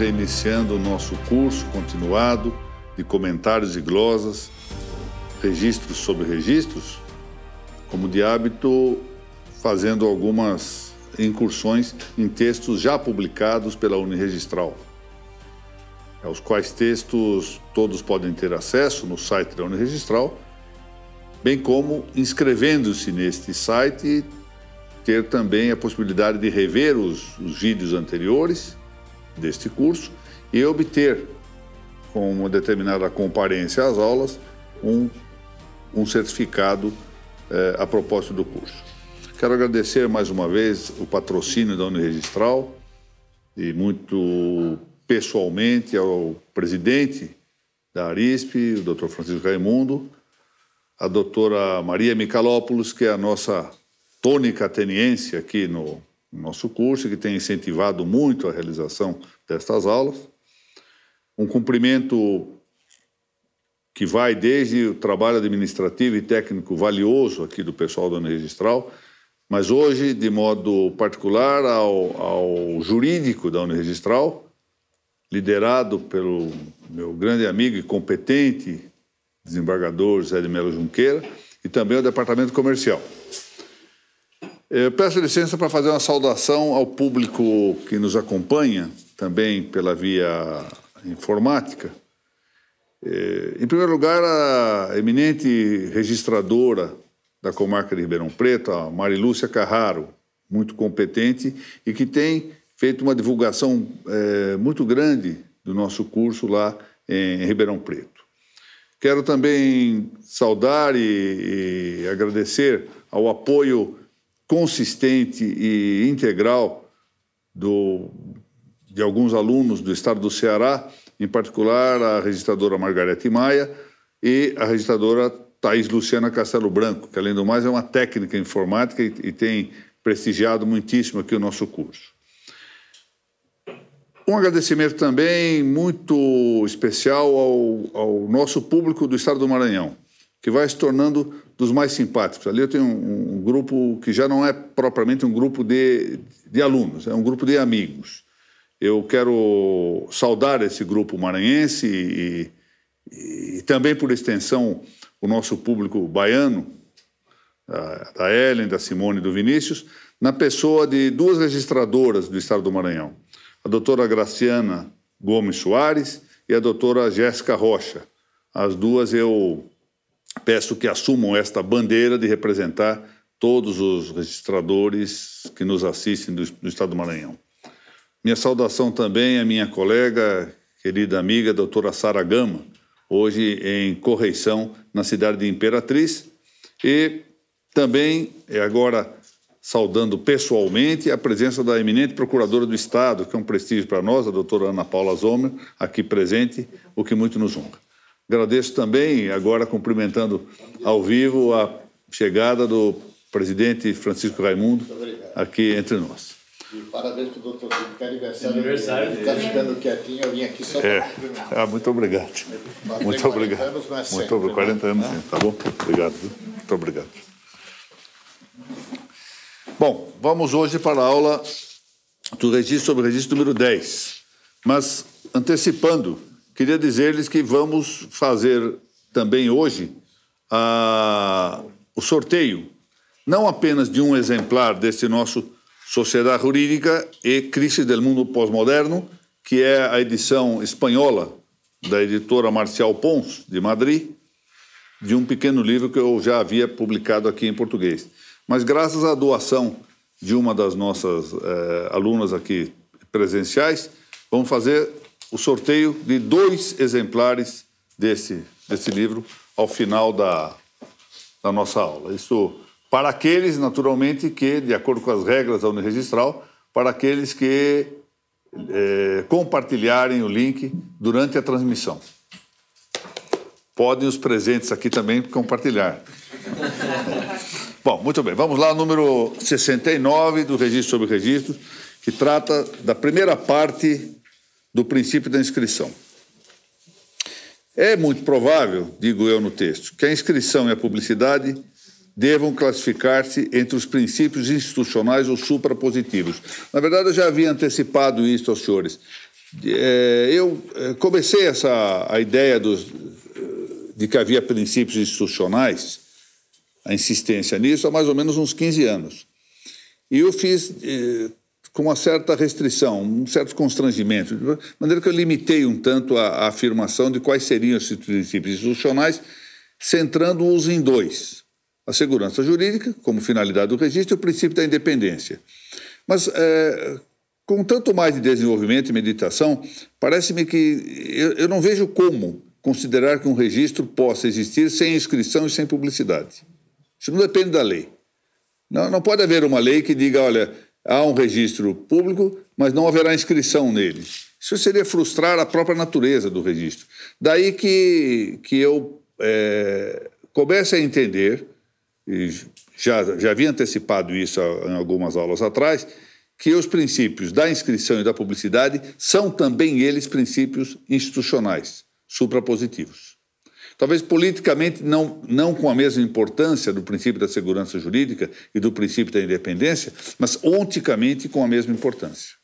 reiniciando o nosso curso continuado de comentários e glosas, registros sobre registros, como de hábito, fazendo algumas incursões em textos já publicados pela Uniregistral, aos quais textos todos podem ter acesso no site da Uniregistral, bem como inscrevendo-se neste site ter também a possibilidade de rever os, os vídeos anteriores deste curso e obter, com uma determinada comparência às aulas, um, um certificado eh, a propósito do curso. Quero agradecer mais uma vez o patrocínio da Uniregistral e muito pessoalmente ao presidente da Arisp, o Dr. Francisco Raimundo, a doutora Maria Micalópolis, que é a nossa tônica ateniense aqui no nosso curso, que tem incentivado muito a realização destas aulas. Um cumprimento que vai desde o trabalho administrativo e técnico valioso aqui do pessoal da Registral, mas hoje, de modo particular, ao, ao jurídico da Registral, liderado pelo meu grande amigo e competente desembargador José de Melo Junqueira, e também ao departamento comercial. Eu eh, peço licença para fazer uma saudação ao público que nos acompanha, também pela via informática. Eh, em primeiro lugar, a eminente registradora da comarca de Ribeirão Preto, a Marilúcia Carraro, muito competente e que tem feito uma divulgação é, muito grande do nosso curso lá em, Ribeirão Preto. Quero também saudar e, e agradecer ao apoio consistente e integral do, de alguns alunos do estado do Ceará, em particular a registradora Margarete Maia e a registradora Thais Luciana Castelo Branco, que além do mais é uma técnica informática e, e tem prestigiado muitíssimo aqui o nosso curso. Um agradecimento também muito especial ao, ao nosso público do estado do Maranhão que vai se tornando dos mais simpáticos. Ali eu tenho um, um grupo que já não é propriamente um grupo de, de alunos, é um grupo de amigos. Eu quero saudar esse grupo maranhense e, e, e também, por extensão, o nosso público baiano, da, Ellen, da Simone e do Vinícius, na pessoa de duas registradoras do Estado do Maranhão, a doutora Graciana Gomes Soares e a doutora Jéssica Rocha. As duas eu Peço que assumam esta bandeira de representar todos os registradores que nos assistem do, do Estado do Maranhão. Minha saudação também à minha colega, querida amiga, doutora Sara Gama, hoje em Correição, na cidade de Imperatriz. E também, agora saudando pessoalmente, a presença da eminente procuradora do Estado, que é um prestígio para nós, a doutora Ana Paula Zomer, aqui presente, o que muito nos honra. Agradeço também, agora cumprimentando ao vivo, a chegada do presidente Francisco Raimundo aqui entre nós. E parabéns para o doutor Vitor, que é aniversário. aniversário está ficando quietinho, eu vim aqui só para é. Ah, muito obrigado. Mas muito obrigado. Anos, mas muito obrigado. 40 anos, né? tá bom? Obrigado. Muito obrigado. Bom, vamos hoje para a aula do registro sobre o registro número 10. Mas, antecipando, Queria dizer-lhes que vamos fazer também hoje a, ah, o sorteio, não apenas de um exemplar deste nosso Sociedade Jurídica e Crise do Mundo Pós-Moderno, que é a edição espanhola da editora Marcial Pons, de Madrid, de um pequeno livro que eu já havia publicado aqui em português. Mas graças à doação de uma das nossas eh, alunas aqui presenciais, vamos fazer o sorteio de dois exemplares desse, desse livro ao final da, da nossa aula. Isso para aqueles, naturalmente, que, de acordo com as regras da Uniregistral, para aqueles que é, compartilharem o link durante a transmissão. Podem os presentes aqui também compartilhar. Bom, muito bem. Vamos lá, número 69 do Registro sobre Registros, que trata da primeira parte do princípio da inscrição. É muito provável, digo eu no texto, que a inscrição e a publicidade devam classificar-se entre os princípios institucionais ou suprapositivos. Na verdade, eu já havia antecipado isso aos senhores. É, eu é, comecei essa a ideia dos, de que havia princípios institucionais, a insistência nisso, há mais ou menos uns 15 anos. E eu fiz é, com uma certa restrição, um certo constrangimento, de maneira que eu limitei um tanto a, a afirmação de quais seriam os princípios institucionais, centrando-os em dois: a segurança jurídica, como finalidade do registro, e o princípio da independência. Mas, é, com tanto mais de desenvolvimento e meditação, parece-me que eu, eu não vejo como considerar que um registro possa existir sem inscrição e sem publicidade. Isso não depende da lei. Não, não pode haver uma lei que diga, olha, Há um registro público, mas não haverá inscrição nele. Isso seria frustrar a própria natureza do registro. Daí que, que eu é, comece a entender, e já, já havia antecipado isso em algumas aulas atrás, que os princípios da inscrição e da publicidade são também eles princípios institucionais, suprapositivos. Talvez politicamente não, não com a mesma importância do princípio da segurança jurídica e do princípio da independência, mas onticamente com a mesma importância.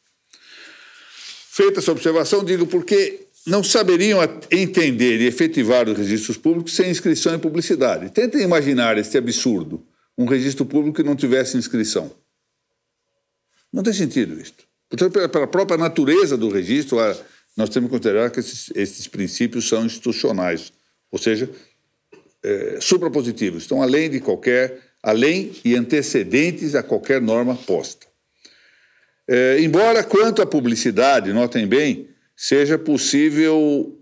Feita essa observação, digo porque não saberiam entender e efetivar os registros públicos sem inscrição e publicidade. Tentem imaginar este absurdo, um registro público que não tivesse inscrição. Não tem sentido isto. Portanto, pela própria natureza do registro, nós temos que considerar que esses, esses princípios são institucionais, ou seja, é, suprapositivos, estão além de qualquer, além e antecedentes a qualquer norma posta. É, embora quanto à publicidade, notem bem, seja possível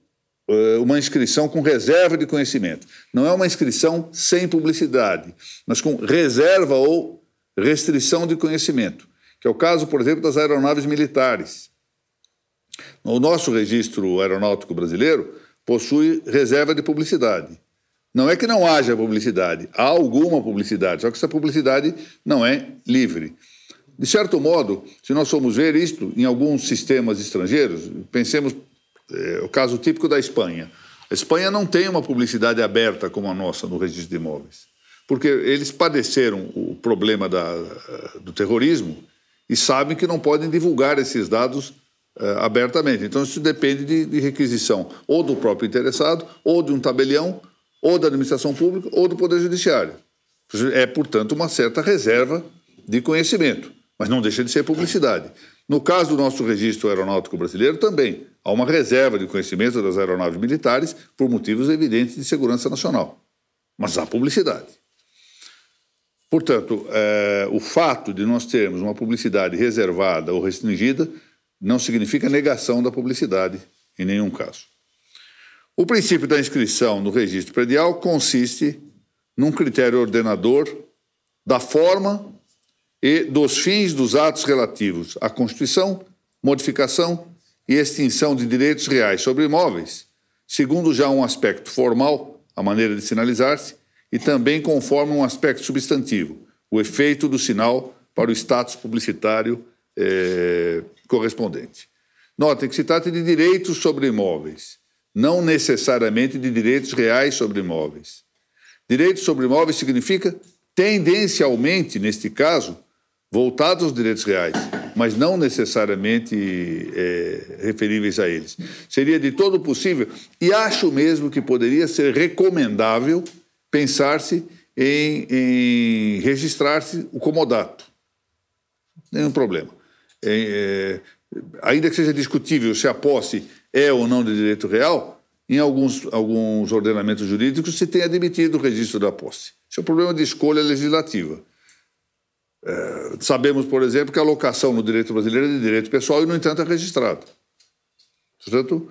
é, uma inscrição com reserva de conhecimento. Não é uma inscrição sem publicidade, mas com reserva ou restrição de conhecimento, que é o caso, por exemplo, das aeronaves militares. No nosso registro aeronáutico brasileiro, possui reserva de publicidade. Não é que não haja publicidade, há alguma publicidade, só que essa publicidade não é livre. De certo modo, se nós formos ver isto em alguns sistemas estrangeiros, pensemos é, o caso típico da Espanha. A Espanha não tem uma publicidade aberta como a nossa no registro de imóveis, porque eles padeceram o problema da, do terrorismo e sabem que não podem divulgar esses dados uh, abertamente. Então, isso depende de, de requisição ou do próprio interessado, ou de um tabelião, ou da administração pública, ou do Poder Judiciário. É, portanto, uma certa reserva de conhecimento, mas não deixa de ser publicidade. No caso do nosso registro aeronáutico brasileiro, também há uma reserva de conhecimento das aeronaves militares por motivos evidentes de segurança nacional. Mas há publicidade. Portanto, é, o fato de nós termos uma publicidade reservada ou restringida não significa negação da publicidade em nenhum caso. O princípio da inscrição no registro predial consiste num critério ordenador da forma e dos fins dos atos relativos à constituição, modificação e extinção de direitos reais sobre imóveis, segundo já um aspecto formal, a maneira de sinalizar-se, e também conforme um aspecto substantivo, o efeito do sinal para o status publicitário eh, correspondente. Notem que se trata de direitos sobre imóveis, não necessariamente de direitos reais sobre imóveis. Direitos sobre imóveis significa, tendencialmente, neste caso, voltados aos direitos reais, mas não necessariamente é, referíveis a eles. Seria de todo possível, e acho mesmo que poderia ser recomendável pensar-se em, em registrar-se o comodato. Nenhum problema é, ainda que seja discutível se a posse é ou não de direito real, em alguns, alguns ordenamentos jurídicos se tem admitido o registro da posse. Isso é um problema de escolha legislativa. É, sabemos, por exemplo, que a locação no direito brasileiro é de direito pessoal e, no entanto, é registrado. Portanto,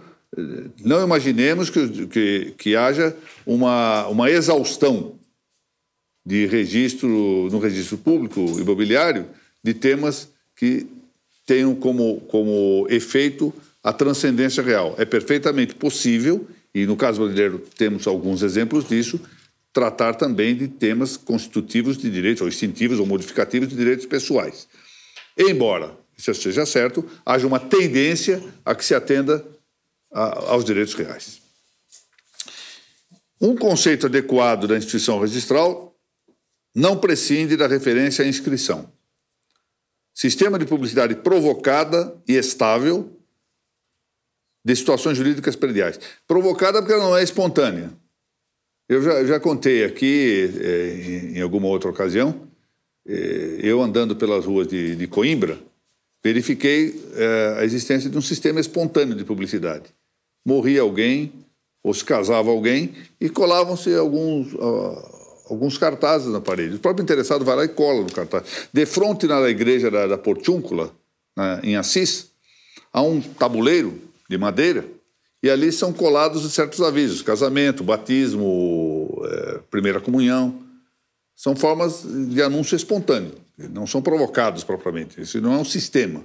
não imaginemos que, que, que haja uma, uma exaustão de registro, no registro público imobiliário, de temas que tenham como, como efeito a transcendência real. É perfeitamente possível, e no caso brasileiro temos alguns exemplos disso, tratar também de temas constitutivos de direitos, ou instintivos, ou modificativos de direitos pessoais. Embora isso seja certo, haja uma tendência a que se atenda a, aos direitos reais. Um conceito adequado da instituição registral não prescinde da referência à inscrição. Sistema de publicidade provocada e estável de situações jurídicas prediais. Provocada porque ela não é espontânea. Eu já, já contei aqui, eh, em alguma outra ocasião, eh, eu andando pelas ruas de, de Coimbra, verifiquei eh, a existência de um sistema espontâneo de publicidade. Morria alguém, ou se casava alguém, e colavam-se alguns. Uh, alguns cartazes na parede. O próprio interessado vai lá e cola no cartaz. De frente na igreja da, da né, em Assis, há um tabuleiro de madeira e ali são colados certos avisos: casamento, batismo, é, primeira comunhão. São formas de anúncio espontâneo, não são provocados propriamente. Isso não é um sistema.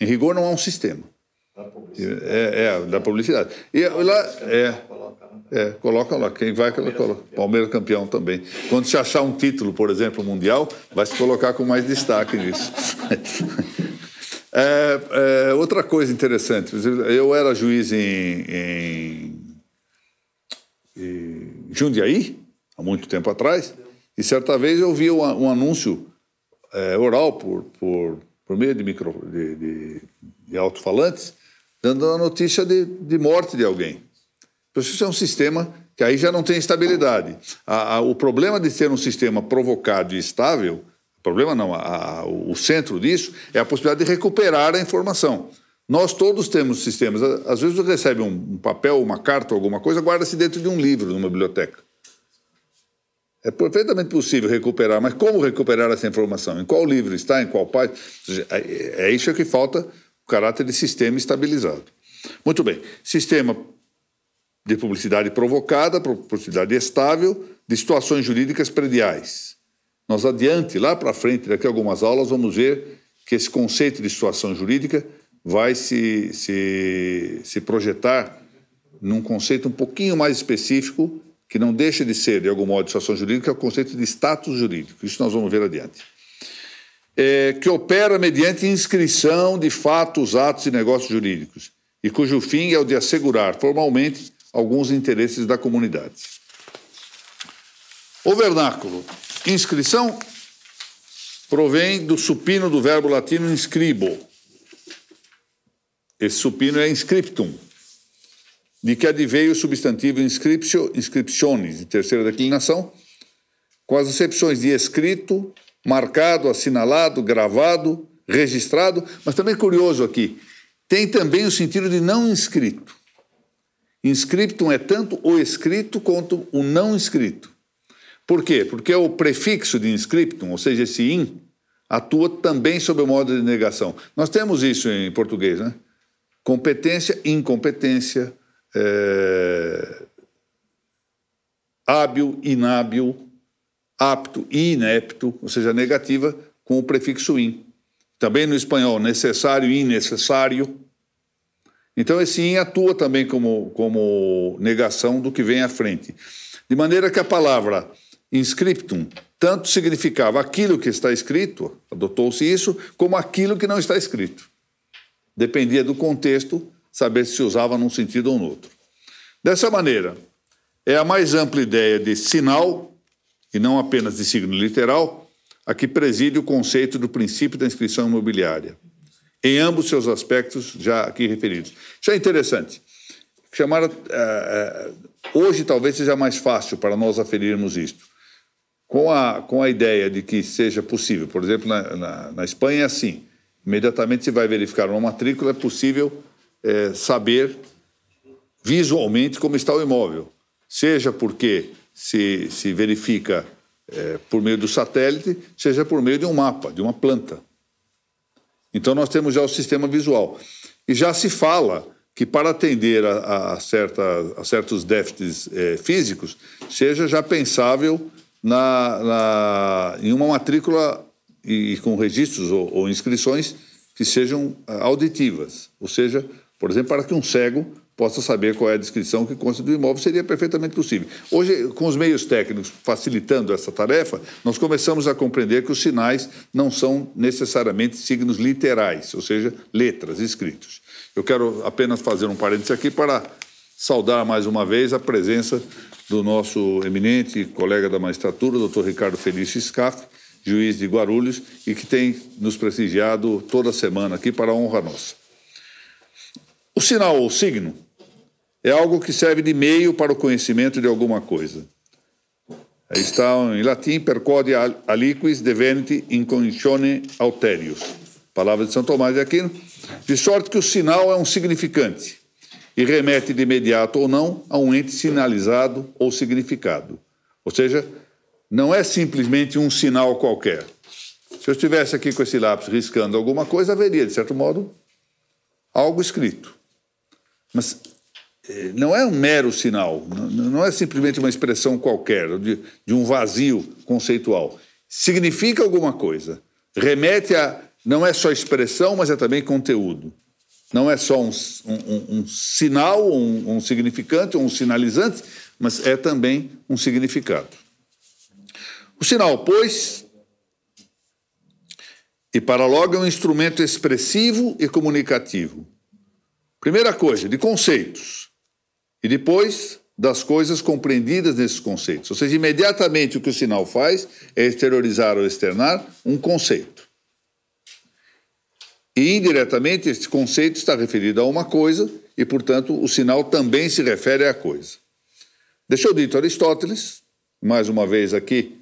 Em rigor, não há é um sistema. Da publicidade. É, é da publicidade. E lá, é, é, coloca lá. Quem vai, Palmeiras coloca. Campeão. Palmeiras campeão também. Quando se achar um título, por exemplo, mundial, vai se colocar com mais destaque nisso. é, é, outra coisa interessante. Eu era juiz em, em, em Jundiaí, há muito tempo atrás, e certa vez eu vi um, um anúncio é, oral por, por, por meio de, micro, de, de, de alto-falantes dando a notícia de, de morte de alguém. Isso é um sistema que aí já não tem estabilidade. A, a, o problema de ter um sistema provocado e estável, problema não, a, o centro disso é a possibilidade de recuperar a informação. Nós todos temos sistemas. Às vezes você recebe um, um papel, uma carta, alguma coisa, guarda-se dentro de um livro, numa biblioteca. É perfeitamente possível recuperar, mas como recuperar essa informação? Em qual livro está? Em qual parte? É, é, é isso que falta o caráter de sistema estabilizado. Muito bem. Sistema de publicidade provocada, publicidade estável, de situações jurídicas prediais. Nós adiante, lá para frente, daqui a algumas aulas, vamos ver que esse conceito de situação jurídica vai se, se, se projetar num conceito um pouquinho mais específico, que não deixa de ser, de algum modo, situação jurídica, é o conceito de status jurídico. Isso nós vamos ver adiante. É, que opera mediante inscrição de fatos, atos e negócios jurídicos, e cujo fim é o de assegurar formalmente alguns interesses da comunidade. O vernáculo, inscrição, provém do supino do verbo latino inscribo. Esse supino é inscriptum, de que adveio o substantivo inscriptio, inscriptiones, terceira declinação, com as acepções de escrito, marcado, assinalado, gravado, registrado, mas também é curioso aqui, tem também o sentido de não inscrito. Inscriptum é tanto o escrito quanto o não escrito. Por quê? Porque é o prefixo de inscriptum, ou seja, esse in, atua também sobre o modo de negação. Nós temos isso em português, né? Competência, incompetência, é... hábil, inábil, apto e inepto, ou seja, negativa, com o prefixo in. Também no espanhol, necessário, innecessário, então, esse in atua também como, como negação do que vem à frente. De maneira que a palavra inscriptum tanto significava aquilo que está escrito, adotou-se isso, como aquilo que não está escrito. Dependia do contexto saber se usava num sentido ou no outro. Dessa maneira, é a mais ampla ideia de sinal, e não apenas de signo literal, a que preside o conceito do princípio da inscrição imobiliária em ambos seus aspectos já aqui referidos. Isso é interessante. Chamar, uh, hoje talvez seja mais fácil para nós aferirmos isto. Com a, com a ideia de que seja possível, por exemplo, na, na, na Espanha é assim, imediatamente se vai verificar uma matrícula, é possível é, saber visualmente como está o imóvel, seja porque se, se verifica é, por meio do satélite, seja por meio de um mapa, de uma planta. Então nós temos já o sistema visual. E já se fala que para atender a, a, certa, a certos déficits é, físicos, seja já pensável na, na, em uma matrícula e, e com registros ou, ou, inscrições que sejam eh, auditivas. Ou seja, por exemplo, para que um cego possa saber qual é a descrição que consta do imóvel, seria perfeitamente possível. Hoje, com os meios técnicos facilitando essa tarefa, nós começamos a compreender que os sinais não são necessariamente signos literais, ou seja, letras, escritos. Eu quero apenas fazer um parênteses aqui para saudar mais uma vez a presença do nosso eminente colega da magistratura, doutor Ricardo Felício Scaff, juiz de Guarulhos, e que tem nos prestigiado toda semana aqui para a honra nossa. O sinal ou signo é algo que serve de meio para o conhecimento de alguma coisa. Aí está em latim, percode aliquis devenit in conditione alterius. Palavra de São Tomás de Aquino. De sorte que o sinal é um significante e remete de imediato ou não a um ente sinalizado ou significado. Ou seja, não é simplesmente um sinal qualquer. Se eu estivesse aqui com esse lápis riscando alguma coisa, haveria, de certo modo, algo escrito. Mas é, não é um mero sinal, não é simplesmente uma expressão qualquer, de, de um vazio conceitual. Significa alguma coisa. Remete a. Não é só expressão, mas é também conteúdo. Não é só um, um, um sinal, um, um significante, um sinalizante, mas é também um significado. O sinal, pois, e para logo é um instrumento expressivo e comunicativo. Primeira coisa, de conceitos. E depois das coisas compreendidas nesses conceitos. Ou seja, imediatamente o que o sinal faz é exteriorizar ou externar um conceito. E indiretamente este conceito está referido a uma coisa e, portanto, o sinal também se refere à coisa. Deixou dito Aristóteles, mais uma vez aqui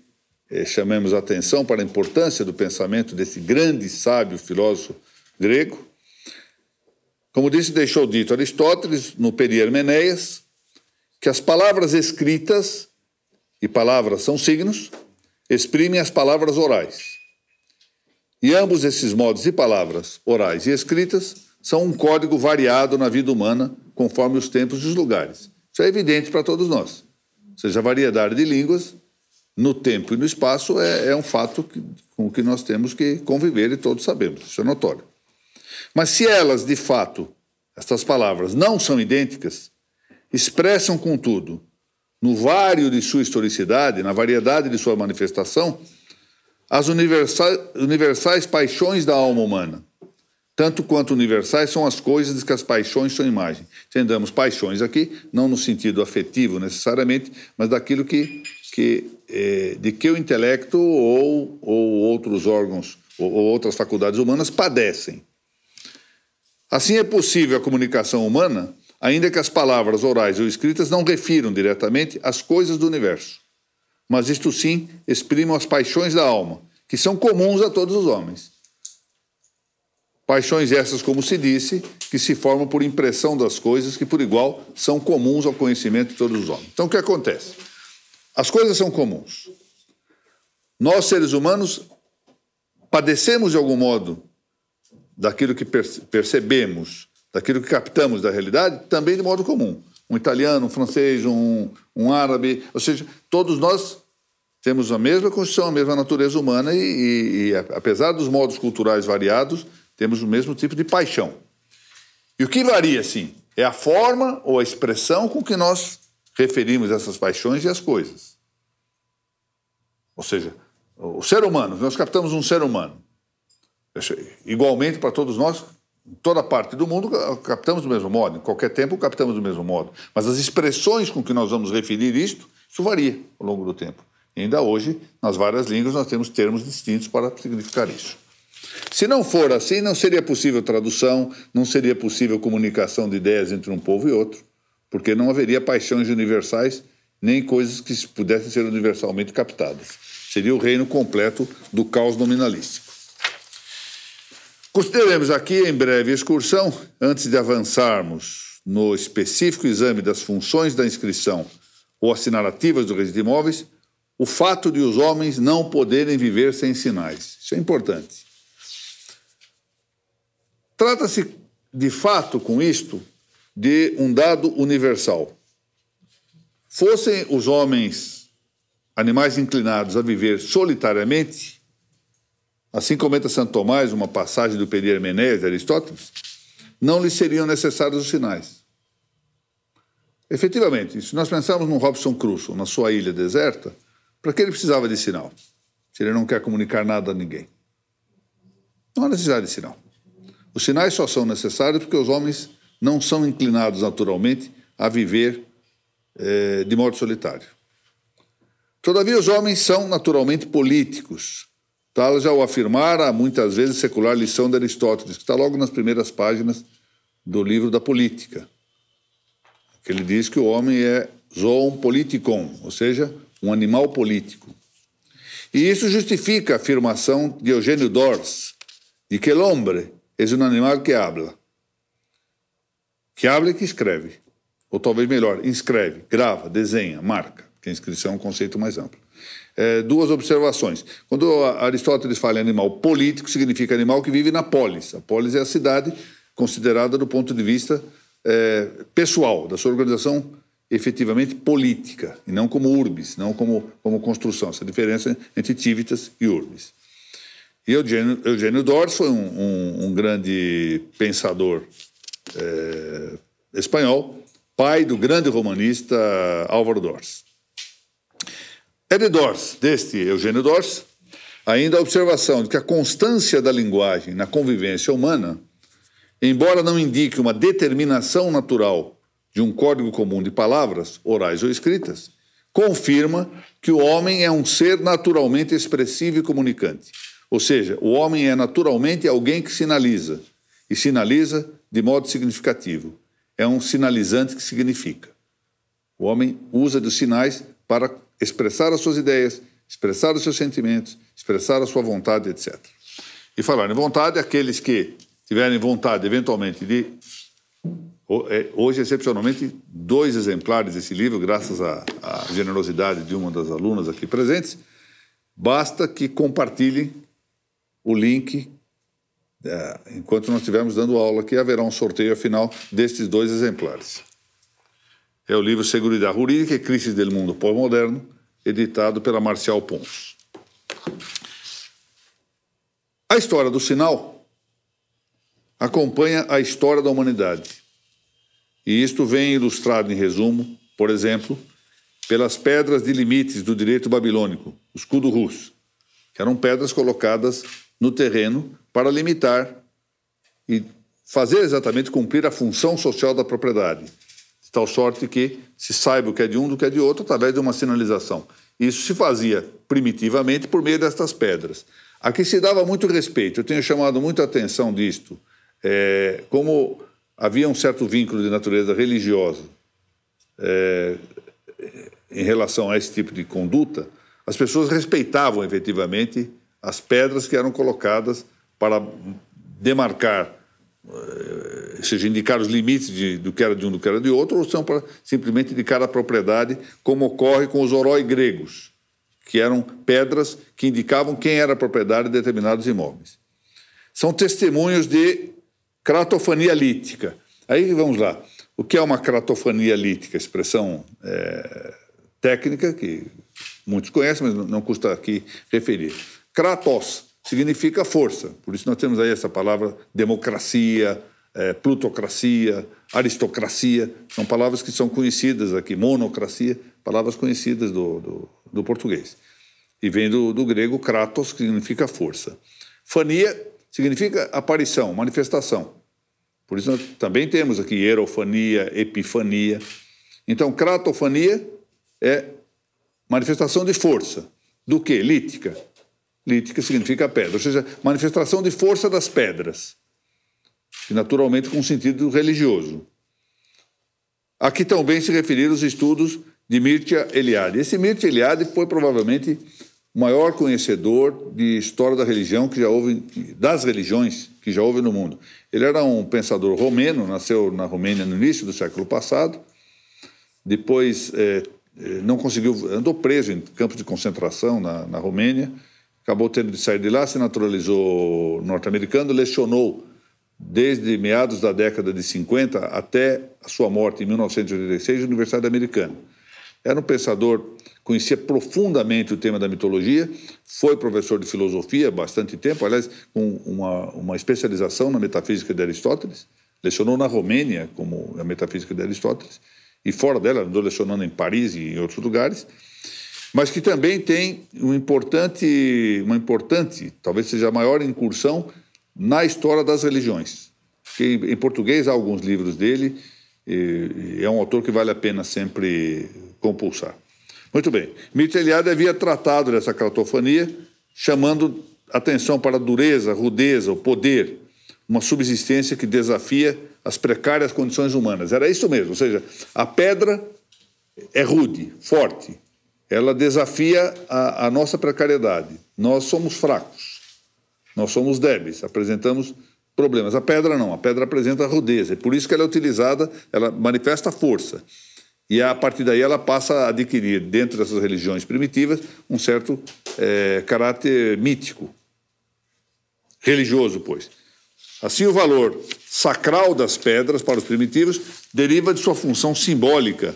eh, chamemos a atenção para a importância do pensamento desse grande sábio filósofo grego, como disse, deixou dito Aristóteles, no Peri Hermeneias, que as palavras escritas, e palavras são signos, exprimem as palavras orais. E ambos esses modos de palavras, orais e escritas, são um código variado na vida humana, conforme os tempos e os lugares. Isso é evidente para todos nós. Ou seja, a variedade de línguas no tempo e no espaço é, é um fato que, com o que nós temos que conviver e todos sabemos. Isso é notório. Mas se elas, de fato, estas palavras, não são idênticas, expressam, contudo, no vário de sua historicidade, na variedade de sua manifestação, as universais, universais paixões da alma humana. Tanto quanto universais são as coisas de que as paixões são imagem. Entendamos paixões aqui, não no sentido afetivo necessariamente, mas daquilo que, que é, de que o intelecto ou, ou outros órgãos ou, ou outras faculdades humanas padecem. Assim é possível a comunicação humana, ainda que as palavras orais ou escritas não refiram diretamente as coisas do universo. Mas isto sim exprimam as paixões da alma, que são comuns a todos os homens. Paixões essas, como se disse, que se formam por impressão das coisas que, por igual, são comuns ao conhecimento de todos os homens. Então, o que acontece? As coisas são comuns. Nós, seres humanos, padecemos de algum modo daquilo que percebemos, daquilo que captamos da realidade, também de modo comum. Um italiano, um francês, um, um árabe, ou seja, todos nós temos a mesma constituição, a mesma natureza humana e, e, e, apesar dos modos culturais variados, temos o mesmo tipo de paixão. E o que varia, sim, é a forma ou a expressão com que nós referimos essas paixões e as coisas. Ou seja, o ser humano, nós captamos um ser humano igualmente para todos nós, toda parte do mundo captamos do mesmo modo, em qualquer tempo captamos do mesmo modo. Mas as expressões com que nós vamos referir isto, isso varia ao longo do tempo. E ainda hoje, nas várias línguas, nós temos termos distintos para significar isso. Se não for assim, não seria possível tradução, não seria possível comunicação de ideias entre um povo e outro, porque não haveria paixões universais nem coisas que pudessem ser universalmente captadas. Seria o reino completo do caos nominalista. Consideremos aqui em breve excursão, antes de avançarmos no específico exame das funções da inscrição ou assinalativas do registro de imóveis, o fato de os homens não poderem viver sem sinais. Isso é importante. Trata-se, de fato, com isto, de um dado universal. Fossem os homens animais inclinados a viver solitariamente, Assim comenta Santo Tomás, uma passagem do Peri Hermenés de Aristóteles, não lhe seriam necessários os sinais. Efetivamente, se nós pensarmos no Robson Crusoe, na sua ilha deserta, para que ele precisava de sinal? Se ele não quer comunicar nada a ninguém. Não há necessidade de sinal. Os sinais só são necessários porque os homens não são inclinados naturalmente a viver eh, de modo solitário. Todavia, os homens são naturalmente políticos Tal ao afirmar a muitas vezes secular lição de Aristóteles, que está logo nas primeiras páginas do livro da Política. Que ele diz que o homem é zoon politikon, ou seja, um animal político. E isso justifica a afirmação de Eugênio Dors, de que o homem é um animal que habla. Que habla e que escreve. Ou talvez melhor, inscreve, grava, desenha, marca, que a inscrição é um conceito mais amplo é, duas observações. Quando Aristóteles fala em animal político, significa animal que vive na polis. A polis é a cidade considerada do ponto de vista é, pessoal, da sua organização efetivamente política, e não como urbis, não como, como construção. Essa diferença entre tívitas e urbis. E Eugênio, Eugênio Dors foi um, um, um grande pensador é, espanhol, pai do grande romanista Álvaro Dors. É de Dors, deste Eugênio Dors, ainda a observação de que a constância da linguagem na convivência humana, embora não indique uma determinação natural de um código comum de palavras, orais ou escritas, confirma que o homem é um ser naturalmente expressivo e comunicante. Ou seja, o homem é naturalmente alguém que sinaliza, e sinaliza de modo significativo. É um sinalizante que significa. O homem usa dos sinais para expressar as suas ideias, expressar os seus sentimentos, expressar a sua vontade, etc. E falar em vontade, aqueles que tiverem vontade, eventualmente, de. É, hoje, excepcionalmente, dois exemplares desse livro, graças à, à generosidade de uma das alunas aqui presentes. Basta que compartilhem o link é, enquanto nós estivermos dando aula, que haverá um sorteio final destes dois exemplares é o livro Seguridade Jurídica e Crises do Mundo Pós-Moderno, editado pela Marcial Pons. A história do sinal acompanha a história da humanidade. E isto vem ilustrado em resumo, por exemplo, pelas pedras de limites do direito babilônico, os kudurus, que eram pedras colocadas no terreno para limitar e fazer exatamente cumprir a função social da propriedade, de tal sorte que se saiba o que é de um do que é de outro através de uma sinalização. Isso se fazia primitivamente por meio destas pedras. Aqui se dava muito respeito, eu tenho chamado muito a atenção disto, é, como havia um certo vínculo de natureza religiosa é, em relação a esse tipo de conduta, as pessoas respeitavam efetivamente as pedras que eram colocadas para demarcar eh, seja, indicar os limites de, do que era de um, do que era de outro, ou são para simplesmente indicar a propriedade, como ocorre com os orói gregos, que eram pedras que indicavam quem era a propriedade de determinados imóveis. São testemunhos de cratofania lítica. Aí vamos lá. O que é uma cratofania lítica? Expressão é, técnica que muitos conhecem, mas não custa aqui referir. Kratos significa força. Por isso nós temos aí essa palavra democracia, é, plutocracia, aristocracia, são palavras que são conhecidas aqui, monocracia, palavras conhecidas do, do, do português. E vem do, do, grego kratos, que significa força. Fania significa aparição, manifestação. Por isso nós também temos aqui hierofania, epifania. Então, cratofania é manifestação de força. Do que? Lítica, Lítica significa pedra, ou seja, manifestação de força das pedras, e naturalmente com sentido religioso. Aqui também se referiram os estudos de Mircea Eliade. Esse Mircea Eliade foi provavelmente o maior conhecedor de história da religião que já houve, das religiões que já houve no mundo. Ele era um pensador romeno, nasceu na Romênia no início do século passado, depois é, não conseguiu, andou preso em campos de concentração na, na Romênia, acabou tendo de sair de lá, se naturalizou norte-americano, lecionou desde meados da década de 50 até a sua morte em 1986 na Universidade Americana. Era um pensador, conhecia profundamente o tema da mitologia, foi professor de filosofia há bastante tempo, aliás, com uma, uma especialização na metafísica de Aristóteles, lecionou na Romênia como a metafísica de Aristóteles, e fora dela andou lecionando em Paris e em outros lugares, mas que também tem um importante, uma importante, talvez seja a maior incursão na história das religiões. Que em português há alguns livros dele, e, e é um autor que vale a pena sempre compulsar. Muito bem. Mircea havia tratado dessa cratofania, chamando atenção para a dureza, a rudeza, o poder, uma subsistência que desafia as precárias condições humanas. Era isso mesmo, ou seja, a pedra é rude, forte, ela desafia a, a nossa precariedade. Nós somos fracos, nós somos débeis, apresentamos problemas. A pedra não, a pedra apresenta rudeza, é por isso que ela é utilizada, ela manifesta força. E a partir daí ela passa a adquirir, dentro dessas religiões primitivas, um certo é, caráter mítico, religioso, pois. Assim, o valor sacral das pedras para os primitivos deriva de sua função simbólica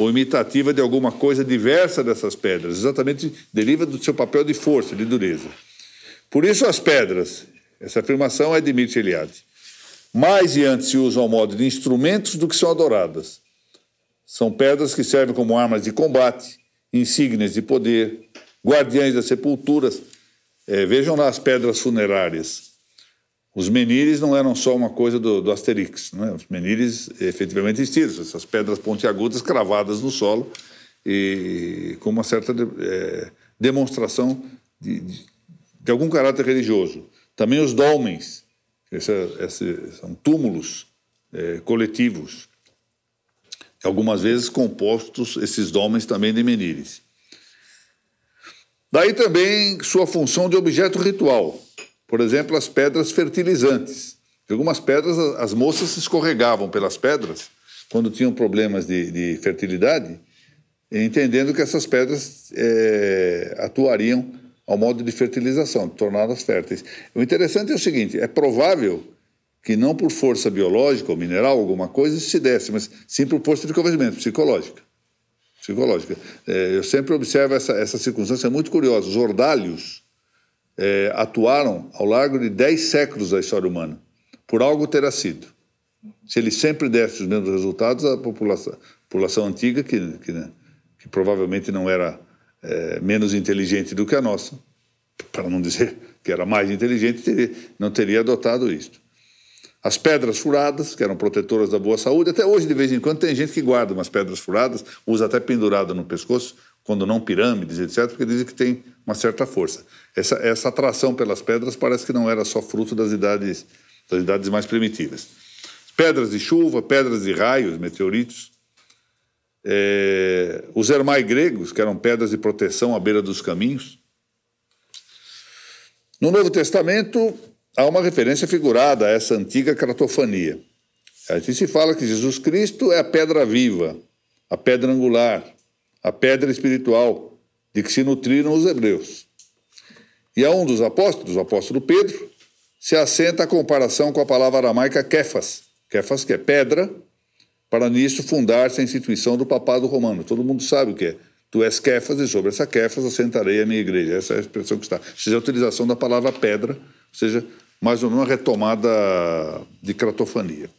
ou imitativa de alguma coisa diversa dessas pedras. Exatamente, deriva do seu papel de força, de dureza. Por isso, as pedras, essa afirmação é de Mircea Eliade, mais e antes se usam ao modo de instrumentos do que são adoradas. São pedras que servem como armas de combate, insígnias de poder, guardiães das sepulturas. É, vejam lá as pedras funerárias os menires não eram só uma coisa do, do Asterix. Né? Os menires efetivamente existiram, essas pedras pontiagudas cravadas no solo e com uma certa de, é, demonstração de, de, de, algum caráter religioso. Também os dolmens, esses são túmulos é, coletivos, algumas vezes compostos, esses dolmens também de menires. Daí também sua função de objeto ritual. Por exemplo, as pedras fertilizantes. Algumas pedras, as moças escorregavam pelas pedras quando tinham problemas de, de fertilidade, entendendo que essas pedras é, atuariam ao modo de fertilização, torná-las férteis. O interessante é o seguinte: é provável que não por força biológica ou mineral, alguma coisa, se desse, mas sim por força de convencimento psicológica. Psicológica. É, eu sempre observo essa, essa circunstância é muito curiosa. Os ordalhos é, atuaram ao largo de dez séculos da história humana. Por algo terá sido. Se ele sempre desse os mesmos resultados, a população, a população antiga, que, que, né, que, provavelmente não era é, menos inteligente do que a nossa, para não dizer que era mais inteligente, teria, não teria adotado isto. As pedras furadas, que eram protetoras da boa saúde, até hoje, de vez em quando, tem gente que guarda umas pedras furadas, usa até pendurada no pescoço, quando não pirâmides, etc., porque dizem que tem uma certa força. Essa, essa atração pelas pedras parece que não era só fruto das idades, das idades mais primitivas. Pedras de chuva, pedras de raios, meteoritos. É, os ermai gregos, que eram pedras de proteção à beira dos caminhos. No Novo Testamento, há uma referência figurada a essa antiga cratofania. Aqui se fala que Jesus Cristo é a pedra viva, a pedra angular, a pedra espiritual, de que se nutriram os hebreus. E a um dos apóstolos, o apóstolo Pedro, se assenta a comparação com a palavra aramaica kefas, kefas que é pedra, para nisso fundar-se a instituição do papado romano. Todo mundo sabe o que é. Tu és kefas e sobre essa kefas assentarei a minha igreja. Essa é a expressão que está. Ou seja, a utilização da palavra pedra, ou seja, mais ou menos uma retomada de cratofania.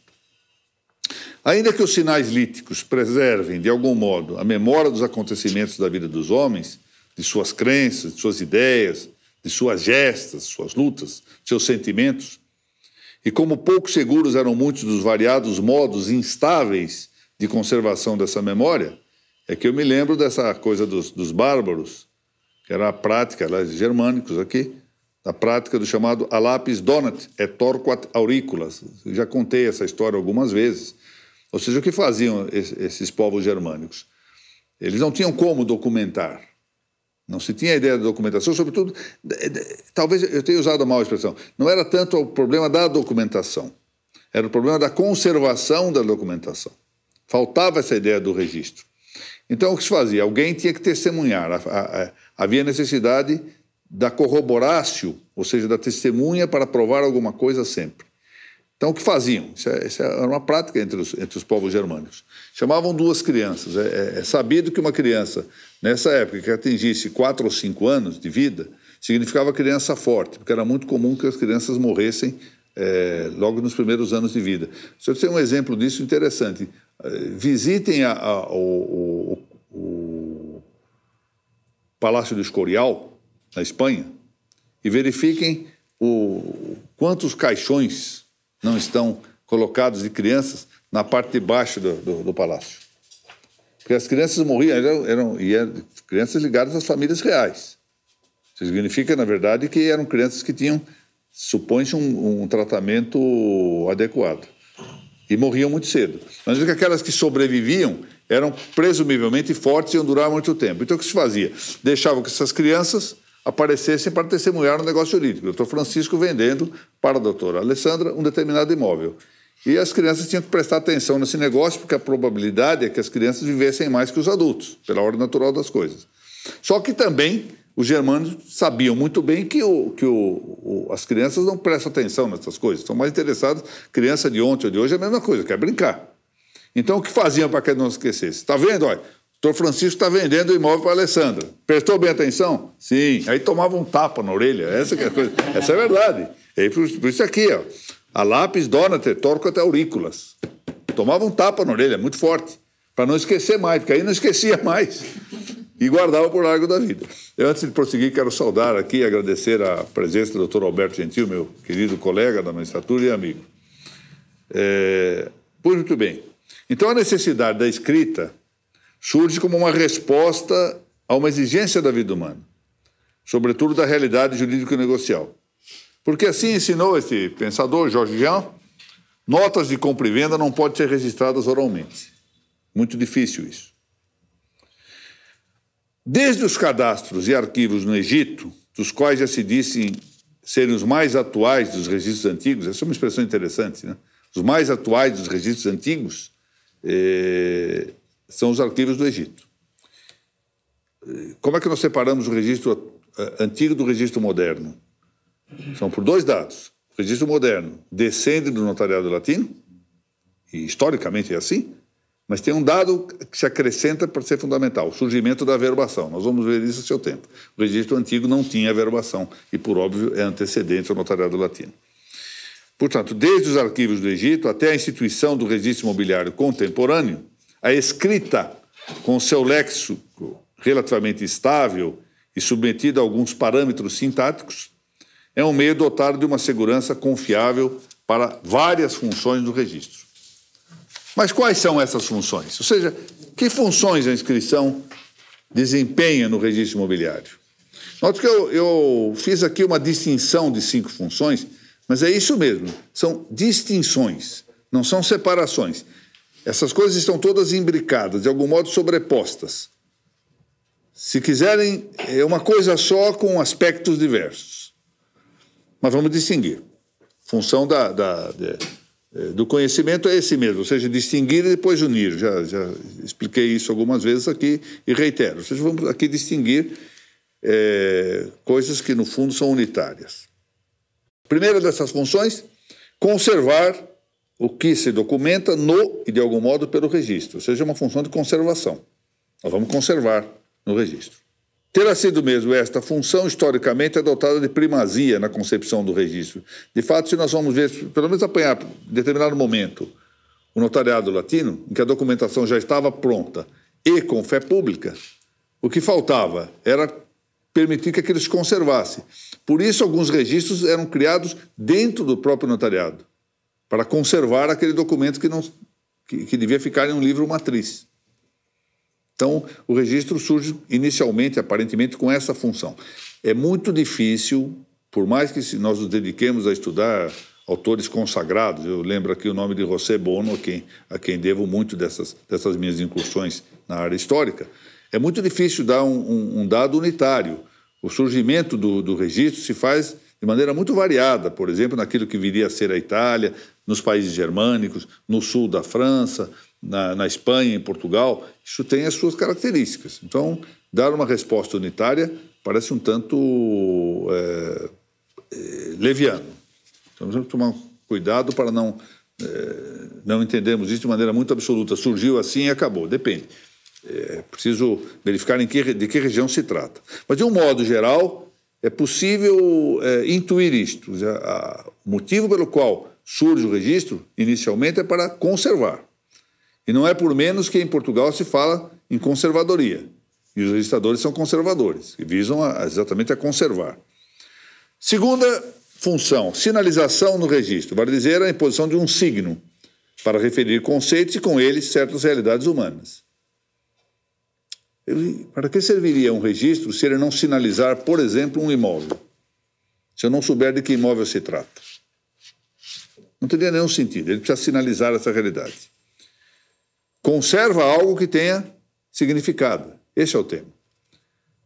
Ainda que os sinais líticos preservem, de algum modo, a memória dos acontecimentos da vida dos homens, de suas crenças, de suas ideias, de suas gestas, suas lutas, seus sentimentos. E como pouco seguros eram muitos dos variados modos instáveis de conservação dessa memória, é que eu me lembro dessa coisa dos, dos bárbaros, que era a prática, lá, germânicos aqui, da prática do chamado a lápis donat, é torquat auriculas. Eu já contei essa história algumas vezes. Ou seja, o que faziam esses povos germânicos? Eles não tinham como documentar. Não se tinha ideia da documentação, sobretudo, talvez eu tenha usado mal a expressão, não era tanto o problema da documentação, era o problema da conservação da documentação. Faltava essa ideia do registro. Então, o que se fazia? Alguém tinha que testemunhar. Havia necessidade da corroborácio, ou seja, da testemunha para provar alguma coisa sempre. Então, o que faziam? Isso, era é, é uma prática entre os, entre os povos germânicos. Chamavam duas crianças. É, é, é sabido que uma criança, nessa época, que atingisse quatro ou cinco anos de vida, significava criança forte, porque era muito comum que as crianças morressem é, logo nos primeiros anos de vida. O senhor tem um exemplo disso interessante. É, visitem a, a, o, o, o Palácio do Escorial, na Espanha, e verifiquem o, quantos caixões não estão colocados de crianças na parte de baixo do, do, do palácio. Porque as crianças morriam, eram, eram, e eram é crianças ligadas às famílias reais. Isso significa, na verdade, que eram crianças que tinham, supõe-se, um, um tratamento adequado. E morriam muito cedo. Mas aquelas que sobreviviam eram presumivelmente fortes e iam durar muito tempo. Então, o que se fazia? Deixavam que essas crianças aparecessem para testemunhar no negócio jurídico. O doutor Francisco vendendo para a doutora Alessandra um determinado imóvel. E as crianças tinham que prestar atenção nesse negócio, porque a probabilidade é que as crianças vivessem mais que os adultos, pela ordem natural das coisas. Só que também os germanos sabiam muito bem que, o, que o, o, as crianças não prestam atenção nessas coisas, estão mais interessados. Criança de ontem ou de hoje é a mesma coisa, quer brincar. Então, o que faziam para que não esquecesse? Está vendo? Olha, o doutor Francisco está vendendo o imóvel para a Alessandra. Prestou bem atenção? Sim. Aí tomava um tapa na orelha. Essa é a coisa. Essa é a verdade. E aí, por isso aqui, ó. A lápis, Donater, torco até Aurículas. Tomava um tapa na orelha, muito forte, para não esquecer mais, porque aí não esquecia mais. E guardava por largo da vida. Eu, antes de prosseguir, quero saudar aqui e agradecer a presença do Dr. Alberto Gentil, meu querido colega da magistratura e amigo. É... Pois muito bem. Então, a necessidade da escrita surge como uma resposta a uma exigência da vida humana, sobretudo da realidade jurídico-negocial. Porque assim ensinou este pensador, Jorge Jean, notas de compra e venda não podem ser registradas oralmente. Muito difícil isso. Desde os cadastros e arquivos no Egito, dos quais já se disse serem os mais atuais dos registros antigos, essa é uma expressão interessante, né? Os mais atuais dos registros antigos eh, são os arquivos do Egito. Eh, como é que nós separamos o registro eh, antigo do registro moderno? São por dois dados. O registro moderno descende do notariado latino, e historicamente é assim, mas tem um dado que se acrescenta para ser fundamental, o surgimento da verbação. Nós vamos ver isso no seu tempo. O registro antigo não tinha verbação e, por óbvio, é antecedente ao notariado latino. Portanto, desde os arquivos do Egito até a instituição do registro imobiliário contemporâneo, a escrita, com seu léxico relativamente estável e submetida a alguns parâmetros sintáticos, é um meio dotado de uma segurança confiável para várias funções do registro. Mas quais são essas funções? Ou seja, que funções a inscrição desempenha no registro imobiliário? Note que eu, eu fiz aqui uma distinção de cinco funções, mas é isso mesmo, são distinções, não são separações. Essas coisas estão todas imbricadas, de algum modo sobrepostas. Se quiserem, é uma coisa só com aspectos diversos. Mas vamos distinguir. Função da, da, de, eh, do conhecimento é esse mesmo, ou seja, distinguir e depois unir. Já, já expliquei isso algumas vezes aqui e reitero. Ou seja, vamos aqui distinguir é, coisas que, no fundo, são unitárias. Primeira dessas funções, conservar o que se documenta no e, de algum modo, pelo registro, ou seja, é uma função de conservação. Nós vamos conservar no registro. Terá sido mesmo esta função historicamente adotada de primazia na concepção do registro. De fato, se nós vamos ver, pelo menos apanhar em determinado momento, o notariado latino, em que a documentação já estava pronta e com fé pública, o que faltava era permitir que aquilo se conservasse. Por isso, alguns registros eram criados dentro do próprio notariado, para conservar aquele documento que, não, que, que devia ficar em um livro matriz. Então, o registro surge inicialmente, aparentemente, com essa função. É muito difícil, por mais que nós nos dediquemos a estudar autores consagrados, eu lembro aqui o nome de José Bono, a quem, a quem devo muito dessas, dessas minhas incursões na área histórica, é muito difícil dar um, um, um dado unitário. O surgimento do, do registro se faz de maneira muito variada, por exemplo, naquilo que viria a ser a Itália, nos países germânicos, no sul da França, na, na Espanha, em Portugal, isso tem as suas características. Então, dar uma resposta unitária parece um tanto é, é, leviano. Então, temos que tomar cuidado para não, é, não entendermos isso de maneira muito absoluta. Surgiu assim e acabou, depende. É preciso verificar em que, de que região se trata. Mas, de um modo geral, é possível é, intuir isto. o motivo pelo qual surge o registro, inicialmente, é para conservar. E não é por menos que em Portugal se fala em conservadoria. E os legisladores são conservadores, que visam a, exatamente a conservar. Segunda função, sinalização no registro. Vale dizer a imposição de um signo para referir conceitos e com eles certas realidades humanas. Ele, para que serviria um registro se ele não sinalizar, por exemplo, um imóvel? Se eu não souber de que imóvel se trata. Não teria nenhum sentido. Ele precisa sinalizar essa realidade. Conserva algo que tenha significado. Esse é o tema.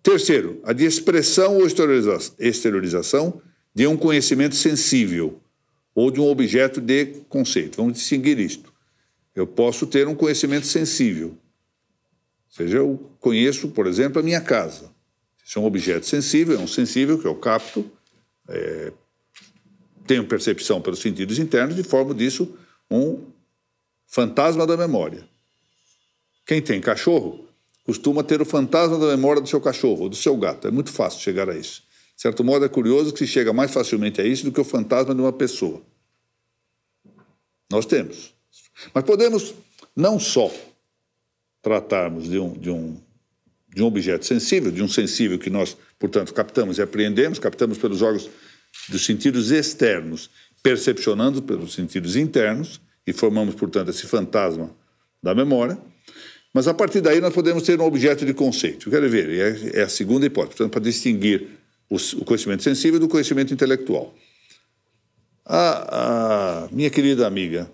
Terceiro, a de expressão ou exteriorização de um conhecimento sensível ou de um objeto de conceito. Vamos distinguir isto. Eu posso ter um conhecimento sensível. Ou seja, eu conheço, por exemplo, a minha casa. Isso é um objeto sensível, é um sensível que eu capto, é, tenho percepção pelos sentidos internos de forma disso um fantasma da memória. Quem tem cachorro costuma ter o fantasma da memória do seu cachorro ou do seu gato. É muito fácil chegar a isso. De certo modo, é curioso que se chega mais facilmente a isso do que o fantasma de uma pessoa. Nós temos. Mas podemos não só tratarmos de um, de um, de um objeto sensível, de um sensível que nós, portanto, captamos e apreendemos, captamos pelos órgãos dos sentidos externos, percepcionando pelos sentidos internos, e formamos, portanto, esse fantasma da memória. Mas a partir daí nós podemos ter um objeto de conceito. Quero ver, é, é, a segunda hipótese, portanto, para distinguir o conhecimento sensível do conhecimento intelectual. A, a minha querida amiga,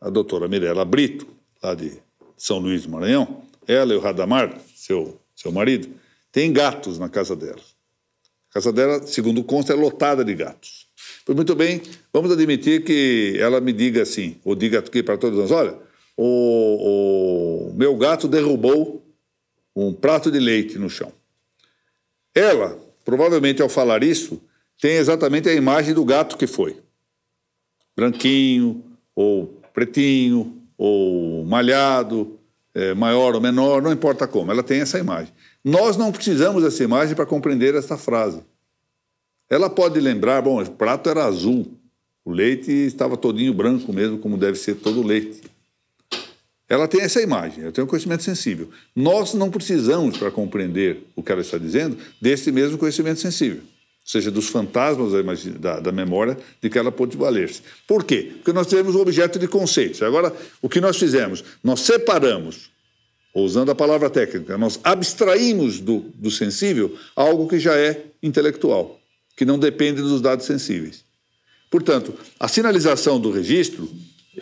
a doutora Mirella Brito, lá de São Luís do Maranhão, ela e o Radamar, seu, seu marido, têm gatos na casa dela. A casa dela, segundo consta, é lotada de gatos. Pois muito bem, vamos admitir que ela me diga assim, ou diga aqui para todos nós, olha, o, o meu gato derrubou um prato de leite no chão. Ela, provavelmente ao falar isso, tem exatamente a imagem do gato que foi. Branquinho, ou pretinho, ou malhado, é, maior ou menor, não importa como, ela tem essa imagem. Nós não precisamos dessa imagem para compreender essa frase. Ela pode lembrar, bom, o prato era azul, o leite estava todinho branco mesmo, como deve ser todo leite. Ela tem essa imagem, ela tem um conhecimento sensível. Nós não precisamos, para compreender o que ela está dizendo, desse mesmo conhecimento sensível, ou seja, dos fantasmas da, da, da memória de que ela pode valer-se. Por quê? Porque nós temos um objeto de conceitos. Agora, o que nós fizemos? Nós separamos, usando a palavra técnica, nós abstraímos do, do sensível algo que já é intelectual, que não depende dos dados sensíveis. Portanto, a sinalização do registro,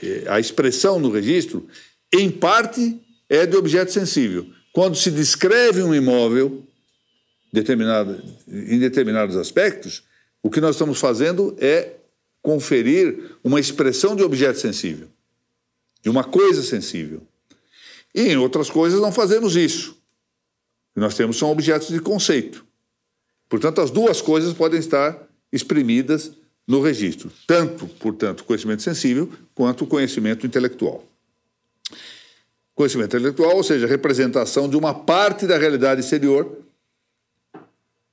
eh, a expressão no registro, em parte, é de objeto sensível. Quando se descreve um imóvel determinado, em determinados aspectos, o que nós estamos fazendo é conferir uma expressão de objeto sensível, de uma coisa sensível. E em outras coisas não fazemos isso. O que nós temos são objetos de conceito. Portanto, as duas coisas podem estar exprimidas no registro, tanto, portanto, conhecimento sensível quanto conhecimento intelectual. Conhecimento intelectual, ou seja, representação de uma parte da realidade exterior,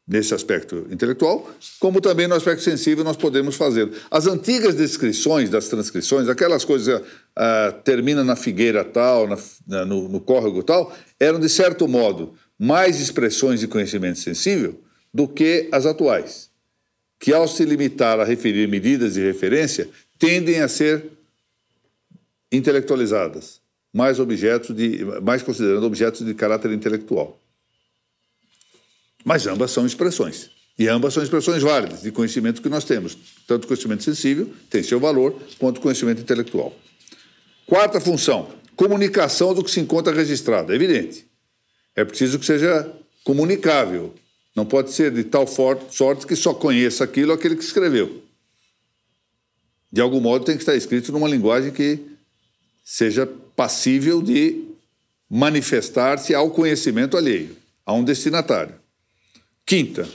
nesse aspecto intelectual, como também no aspecto sensível nós podemos fazer. As antigas descrições das transcrições, aquelas coisas que ah, ah, termina na figueira tal, na, no, no córrego tal, eram de certo modo mais expressões de conhecimento sensível do que as atuais, que ao se limitar a referir medidas de referência, tendem a ser intelectualizadas mais objetos de, mais considerando objetos de caráter intelectual. Mas ambas são expressões. E ambas são expressões válidas de conhecimento que nós temos. Tanto conhecimento sensível tem seu valor, quanto conhecimento intelectual. Quarta função, comunicação do que se encontra registrado. É evidente. É preciso que seja comunicável. Não pode ser de tal sorte que só conheça aquilo aquele que escreveu. De algum modo tem que estar escrito numa linguagem que seja passível de manifestar-se ao conhecimento alheio, a um destinatário. Quinta,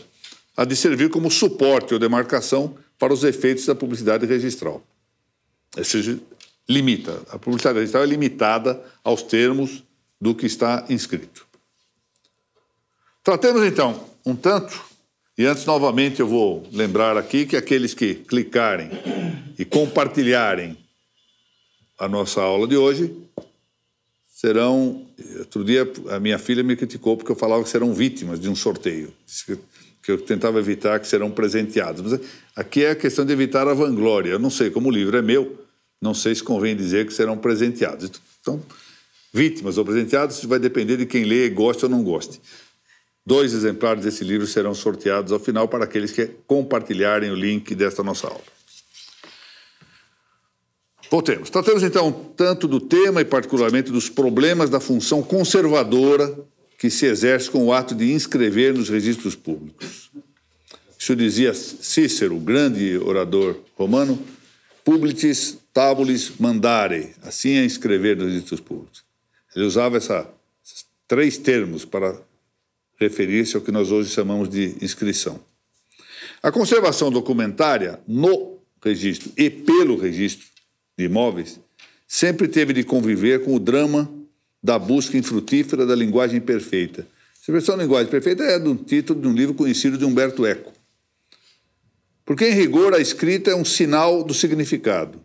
a de servir como suporte ou demarcação para os efeitos da publicidade registral. Esse limita, a publicidade registral é limitada aos termos do que está inscrito. Tratemos então um tanto, e antes novamente eu vou lembrar aqui que aqueles que clicarem e compartilharem a nossa aula de hoje serão. Outro dia, a minha filha me criticou porque eu falava que serão vítimas de um sorteio. Que eu tentava evitar que serão presenteados. Mas aqui é a questão de evitar a vanglória. Eu não sei, como o livro é meu, não sei se convém dizer que serão presenteados. Então, vítimas ou presenteados vai depender de quem lê, goste ou não goste. Dois exemplares desse livro serão sorteados ao final para aqueles que compartilharem o link desta nossa aula. Voltemos. Tratamos então tanto do tema e particularmente dos problemas da função conservadora que se exerce com o ato de inscrever nos registros públicos. Isso dizia Cícero, grande orador romano, publicis tabulis mandare, assim é inscrever nos registros públicos. Ele usava essa, esses três termos para referir-se ao que nós hoje chamamos de inscrição. A conservação documentária no registro e pelo registro de imóveis, sempre teve de conviver com o drama da busca infrutífera da linguagem perfeita. Essa versão linguagem perfeita é do título de um livro conhecido de Humberto Eco. Porque, em rigor, a escrita é um sinal do significado.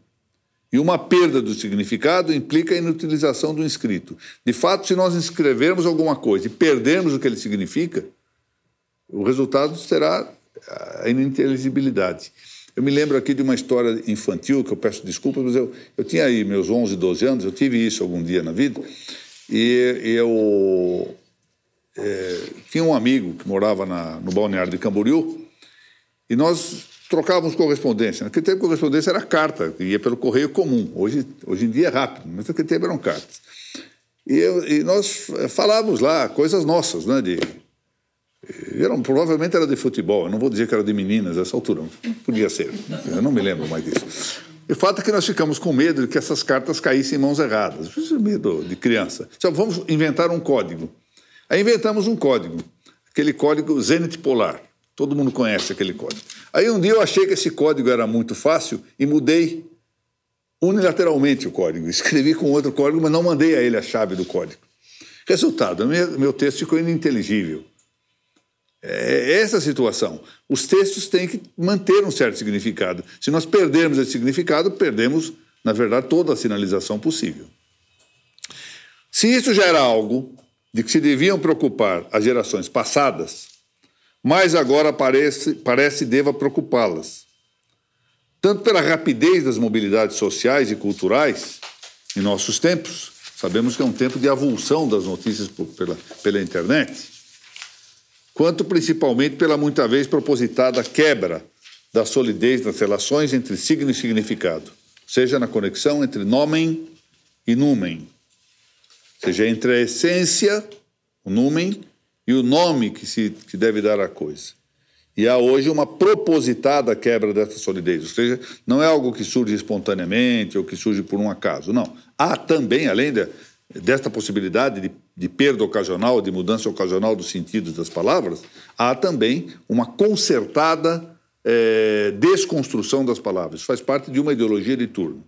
E uma perda do significado implica a inutilização do escrito. De fato, se nós escrevermos alguma coisa e perdermos o que ele significa, o resultado será a ininteligibilidade. Eu me lembro aqui de uma história infantil, que eu peço desculpas, mas eu, eu tinha aí meus 11, 12 anos, eu tive isso algum dia na vida, e eu é, tinha um amigo que morava na, no balneário de Camboriú, e nós trocávamos correspondência. Naquele tempo, correspondência era carta, ia pelo correio comum. Hoje, hoje em dia é rápido, mas naquele tempo eram cartas. E, eu, e nós eh, falávamos lá coisas nossas, né, de era, provavelmente era de futebol, eu não vou dizer que era de meninas essa altura, podia ser, eu não me lembro mais disso. o fato é que nós ficamos com medo de que essas cartas caíssem em mãos erradas, é medo de criança. Então, vamos inventar um código. Aí inventamos um código, aquele código Zenit Polar. Todo mundo conhece aquele código. Aí um dia eu achei que esse código era muito fácil e mudei unilateralmente o código. Escrevi com outro código, mas não mandei a ele a chave do código. Resultado, meu texto ficou ininteligível. É, é essa a situação. Os textos têm que manter um certo significado. Se nós perdermos esse significado, perdemos, na verdade, toda a sinalização possível. Se isso já era algo de que se deviam preocupar as gerações passadas, mais agora parece, parece deva preocupá-las. Tanto pela rapidez das mobilidades sociais e culturais em nossos tempos, sabemos que é um tempo de avulsão das notícias pela, pela internet, quanto principalmente pela muita vez propositada quebra da solidez das relações entre signo e significado, seja na conexão entre nomen e numen, seja entre a essência, o numen, e o nome que se que deve dar à coisa. E há hoje uma propositada quebra dessa solidez, ou seja, não é algo que surge espontaneamente ou que surge por um acaso, não. Há também, além desta possibilidade de de perda ocasional, de mudança ocasional dos sentidos das palavras, há também uma consertada é, eh, desconstrução das palavras. Isso faz parte de uma ideologia de turno.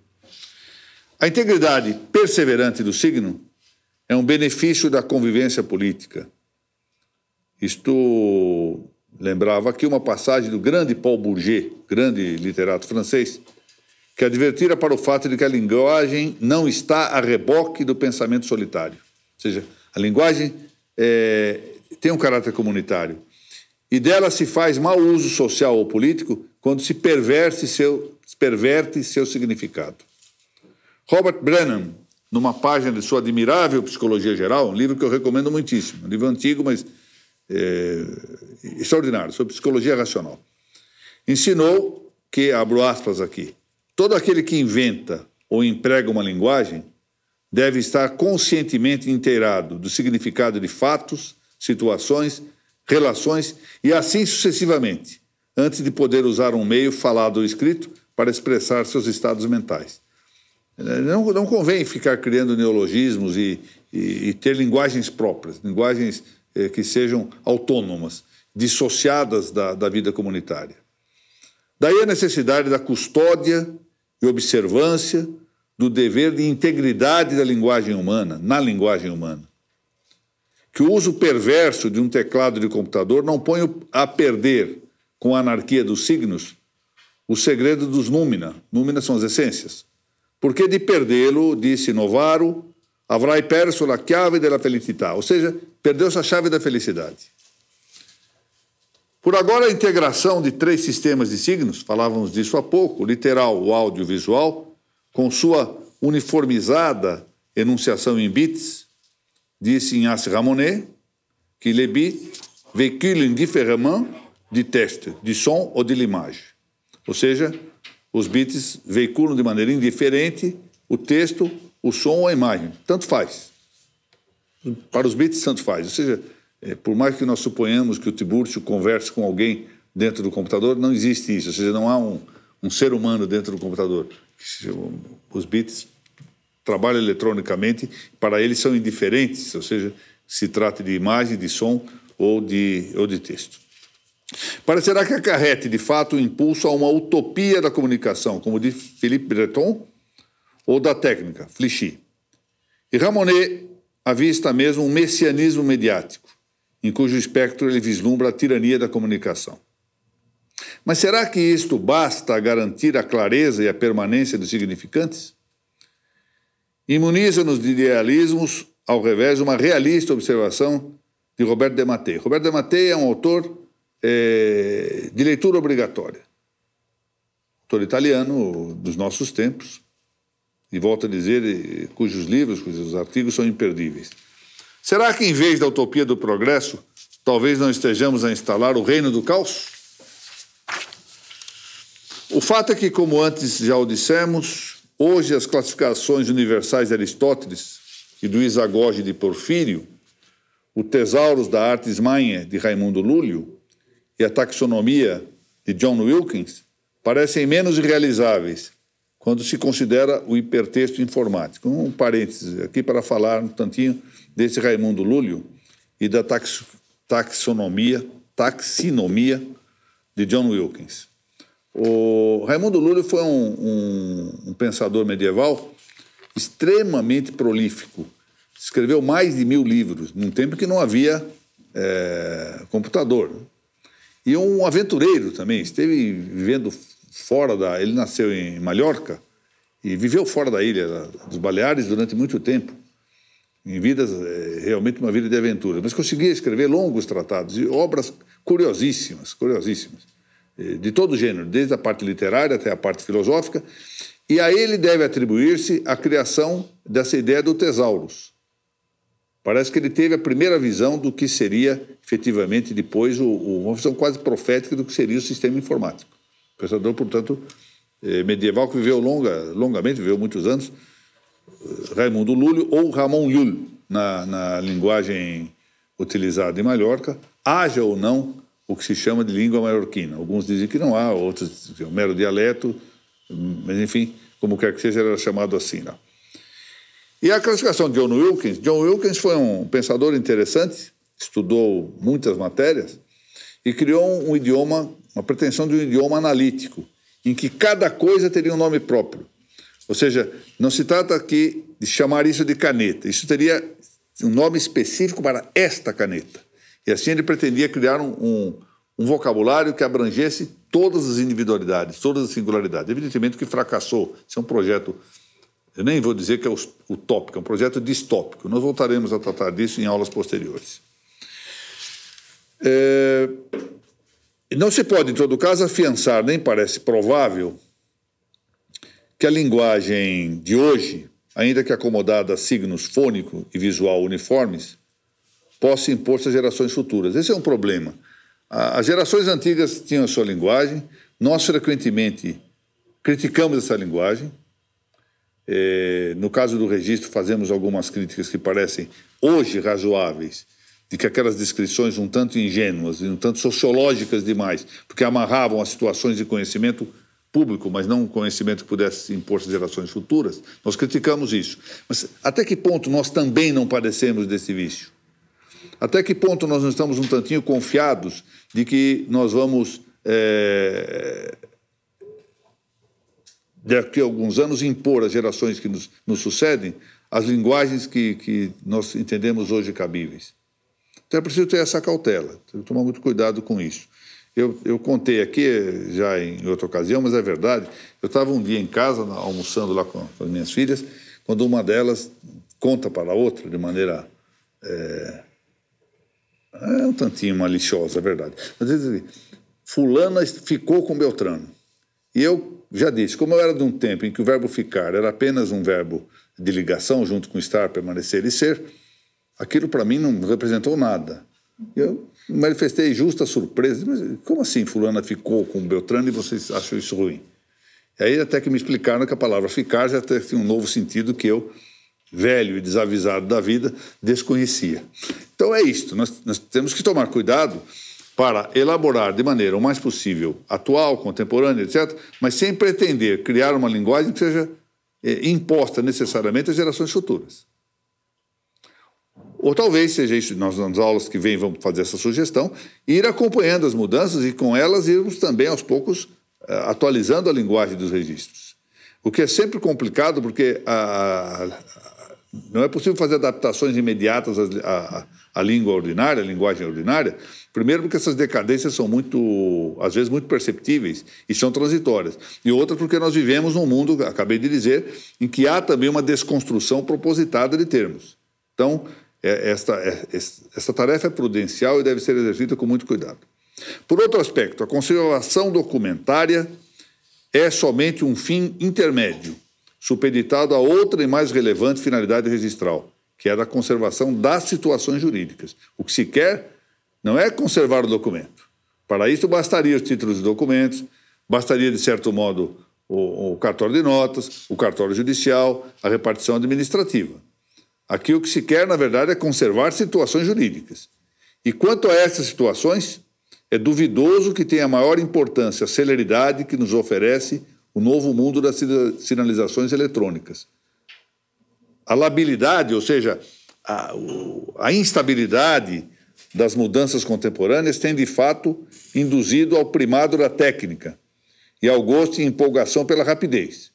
A integridade perseverante do signo é um benefício da convivência política. Isto lembrava aqui uma passagem do grande Paul Bourget, grande literato francês, que advertira para o fato de que a linguagem não está a reboque do pensamento solitário seja, a linguagem é, tem um caráter comunitário. E dela se faz mau uso social ou político quando se perverte seu, perverte seu significado. Robert Brennan, numa página de sua admirável Psicologia Geral, um livro que eu recomendo muitíssimo, um livro antigo, mas é, extraordinário, sobre psicologia racional, ensinou que, abro aspas aqui, todo aquele que inventa ou emprega uma linguagem deve estar conscientemente inteirado do significado de fatos, situações, relações e assim sucessivamente, antes de poder usar um meio falado ou escrito para expressar seus estados mentais. Não, não convém ficar criando neologismos e, e, e ter linguagens próprias, linguagens eh, que sejam autônomas, dissociadas da, da vida comunitária. Daí a necessidade da custódia e observância do dever de integridade da linguagem humana, na linguagem humana. Que o uso perverso de um teclado de computador não põe a perder, com a anarquia dos signos, o segredo dos númina. Númina são as essências. Porque de perdê-lo, disse Novaro, avrai perso la chave della felicità, ou seja, perdeu-se a chave da felicidade. Por agora, a integração de três sistemas de signos, falávamos disso há pouco, literal, o audiovisual, com sua uniformizada enunciação em bits, disse Inácio Ramonet que les bits véhiculent différemment de teste, de som ou de imagem". Ou seja, os bits veiculam de maneira indiferente o texto, o som ou a imagem. Tanto faz. Para os bits, tanto faz. Ou seja, eh, por mais que nós suponhamos que o Tiburcio converse com alguém dentro do computador, não existe isso. Ou seja, não há um, um ser humano dentro do computador os bits trabalham eletronicamente, para eles são indiferentes, ou seja, se trata de imagem, de som ou de, ou de texto. Parecerá que acarrete, de fato, o impulso a uma utopia da comunicação, como diz Philippe Breton, ou da técnica, Flichy. E Ramonet avista mesmo um messianismo mediático, em cujo espectro ele vislumbra a tirania da comunicação. Mas será que isto basta a garantir a clareza e a permanência dos significantes? Imuniza-nos de idealismos, ao revés, uma realista observação de Roberto de Matei. Roberto de Matei é um autor é, de leitura obrigatória. Autor italiano dos nossos tempos, e volto a dizer, cujos livros, cujos artigos são imperdíveis. Será que, em vez da utopia do progresso, talvez não estejamos a instalar o reino do caos? O fato é que, como antes já o dissemos, hoje as classificações universais de Aristóteles e do Isagoge de Porfírio, o Tesauros da Arte Maia de Raimundo Lúlio e a Taxonomia de John Wilkins parecem menos realizáveis quando se considera o hipertexto informático. Um parênteses aqui para falar um tantinho desse Raimundo Lúlio e da taxonomia, taxinomia de John Wilkins. O Raimundo Lúlio foi um, um, um pensador medieval extremamente prolífico. Escreveu mais de mil livros, num tempo que não havia é, computador. Né? E um aventureiro também, esteve vivendo fora da. Ele nasceu em Mallorca e viveu fora da ilha dos Baleares durante muito tempo. Em vidas, é, realmente uma vida de aventura. Mas conseguia escrever longos tratados e obras curiosíssimas, curiosíssimas. Eh, de todo gênero, desde a parte literária até a parte filosófica, e a ele deve atribuir-se a criação dessa ideia do tesaurus. Parece que ele teve a primeira visão do que seria efetivamente depois o, o, uma visão quase profética do que seria o sistema informático. O pensador, portanto, eh, medieval que viveu longa, longamente, viveu muitos anos, eh, Raimundo Lúlio ou Ramon Llull, na, na linguagem utilizada em Mallorca, haja ou não o que se chama de língua maiorquina. Alguns dizem que não há, outros dizem que é um mero dialeto, mas enfim, como quer que seja, era chamado assim. Não. Né? E a classificação de John Wilkins, John Wilkins foi um pensador interessante, estudou muitas matérias e criou um idioma, uma pretensão de um idioma analítico, em que cada coisa teria um nome próprio. Ou seja, não se trata aqui de chamar isso de caneta, isso teria um nome específico para esta caneta. E assim ele pretendia criar um, um, um vocabulário que abrangesse todas as individualidades, todas as singularidades. Evidentemente que fracassou. Isso é um projeto, eu nem vou dizer que é utópico, é um projeto distópico. Nós voltaremos a tratar disso em aulas posteriores. É... Não se pode, em todo caso, afiançar, nem parece provável, que a linguagem de hoje, ainda que acomodada a signos fônico e visual uniformes, possa impor-se às gerações futuras. Esse é um problema. As gerações antigas tinham a sua linguagem, nós frequentemente criticamos essa linguagem. É, no caso do registro, fazemos algumas críticas que parecem hoje razoáveis, de que aquelas descrições um tanto ingênuas e um tanto sociológicas demais, porque amarravam as situações de conhecimento público, mas não um conhecimento que pudesse impor-se gerações futuras, nós criticamos isso. Mas até que ponto nós também não padecemos desse vício? Até que ponto nós não estamos um tantinho confiados de que nós vamos, é, daqui a alguns anos, impor às gerações que nos, nos sucedem as linguagens que, que nós entendemos hoje cabíveis? Então é preciso ter essa cautela, tomar muito cuidado com isso. Eu, eu contei aqui eh, já em outra ocasião, mas é verdade. Eu estava um dia em casa, almoçando lá com, com, as minhas filhas, quando uma delas conta para a outra de maneira é, é um tantinho malichosa, é verdade. Mas vezes assim, fulana ficou com Beltrano. E eu já disse, como eu era de um tempo em que o verbo ficar era apenas um verbo de ligação, junto com estar, permanecer e ser, aquilo para mim não representou nada. Eu manifestei justa surpresa. Mas como assim fulana ficou com Beltrano e vocês acham isso ruim? E aí até que me explicaram que a palavra ficar já tinha um novo sentido que eu velho e desavisado da vida, desconhecia. Então é isto, nós, nós temos que tomar cuidado para elaborar de maneira o mais possível atual, contemporânea, etc., mas sem pretender criar uma linguagem que seja é, imposta necessariamente às gerações futuras. Ou talvez seja isso, nós nas aulas que vêm vamos fazer essa sugestão, ir acompanhando as mudanças e com elas irmos também aos poucos é, atualizando a linguagem dos registros. O que é sempre complicado porque a, não é possível fazer adaptações imediatas à, à, à, língua ordinária, à linguagem ordinária. Primeiro, porque essas decadências são muito, às vezes, muito perceptíveis e são transitórias. E outra, porque nós vivemos num mundo, acabei de dizer, em que há também uma desconstrução propositada de termos. Então, é, esta, é, esta tarefa é prudencial e deve ser exercida com muito cuidado. Por outro aspecto, a conservação documentária é somente um fim intermédio supeditado a outra e mais relevante finalidade registral, que é a da conservação das situações jurídicas. O que se quer não é conservar o documento. Para isso, bastaria os títulos de documentos, bastaria, de certo modo, o, o cartório de notas, o cartório judicial, a repartição administrativa. Aqui o que se quer, na verdade, é conservar situações jurídicas. E quanto a essas situações, é duvidoso que tenha maior importância a celeridade que nos oferece o novo mundo das sinalizações eletrônicas. A labilidade, ou seja, a, a instabilidade das mudanças contemporâneas tem de fato induzido ao primado da técnica e ao gosto e empolgação pela rapidez.